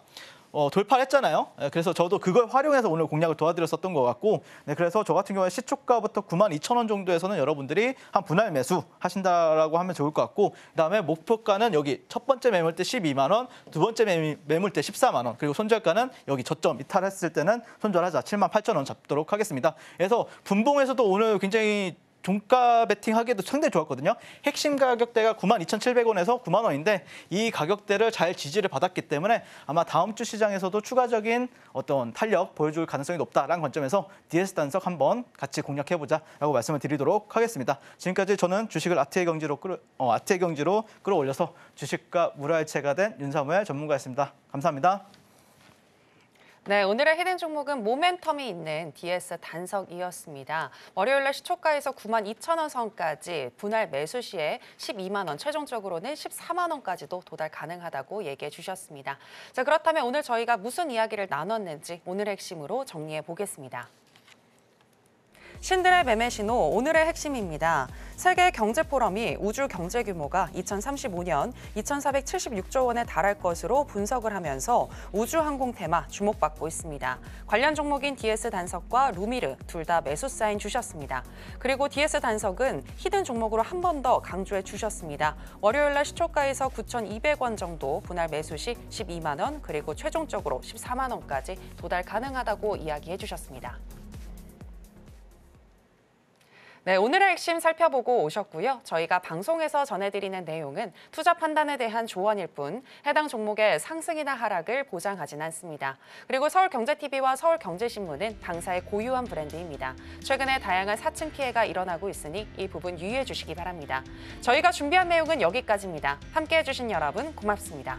[SPEAKER 2] 어, 돌파를 했잖아요. 네, 예, 그래서 저도 그걸 활용해서 오늘 공략을 도와드렸었던 것 같고 네, 그래서 저 같은 경우에 시초가부터 9만 2천 원 정도에서는 여러분들이 한 분할 매수 하신다라고 하면 좋을 것 같고 그다음에 목표가는 여기 첫 번째 매물 때 12만 원, 두 번째 매물 때 14만 원 그리고 손절가는 여기 저점 이탈했을 때는 손절하자 7만 8천 원 잡도록 하겠습니다. 그래서 분봉에서도 오늘 굉장히 종가 베팅하기에도 상당히 좋았거든요. 핵심 가격대가 92,700원에서 9만 원인데 이 가격대를 잘 지지를 받았기 때문에 아마 다음 주 시장에서도 추가적인 어떤 탄력 보여줄 가능성이 높다라는 관점에서 DS 단석 한번 같이 공략해보자라고 말씀을 드리도록 하겠습니다. 지금까지 저는 주식을 아트의 경지로 끌어 어, 아트의 경지로 끌어올려서 주식과 물화의체가된 윤사무엘 전문가였습니다. 감사합니다.
[SPEAKER 1] 네, 오늘의 히든 종목은 모멘텀이 있는 DS 단석이었습니다. 월요일 날 시초가에서 9만 2천 원 선까지 분할 매수 시에 12만 원, 최종적으로는 14만 원까지도 도달 가능하다고 얘기해 주셨습니다. 자, 그렇다면 오늘 저희가 무슨 이야기를 나눴는지 오늘 핵심으로 정리해 보겠습니다. 신들의 매매 신호 오늘의 핵심입니다. 세계 경제 포럼이 우주 경제 규모가 2035년 2,476조 원에 달할 것으로 분석을 하면서 우주 항공 테마 주목받고 있습니다. 관련 종목인 DS 단석과 루미르 둘 다 매수 사인 주셨습니다. 그리고 DS 단석은 히든 종목으로 한 번 더 강조해 주셨습니다. 월요일 날 시초가에서 9,200원 정도 분할 매수 시 12만 원 그리고 최종적으로 14만 원까지 도달 가능하다고 이야기해 주셨습니다. 네, 오늘의 핵심 살펴보고 오셨고요. 저희가 방송에서 전해드리는 내용은 투자 판단에 대한 조언일 뿐 해당 종목의 상승이나 하락을 보장하진 않습니다. 그리고 서울경제TV와 서울경제신문은 당사의 고유한 브랜드입니다. 최근에 다양한 사칭 피해가 일어나고 있으니 이 부분 유의해 주시기 바랍니다. 저희가 준비한 내용은 여기까지입니다. 함께해 주신 여러분 고맙습니다.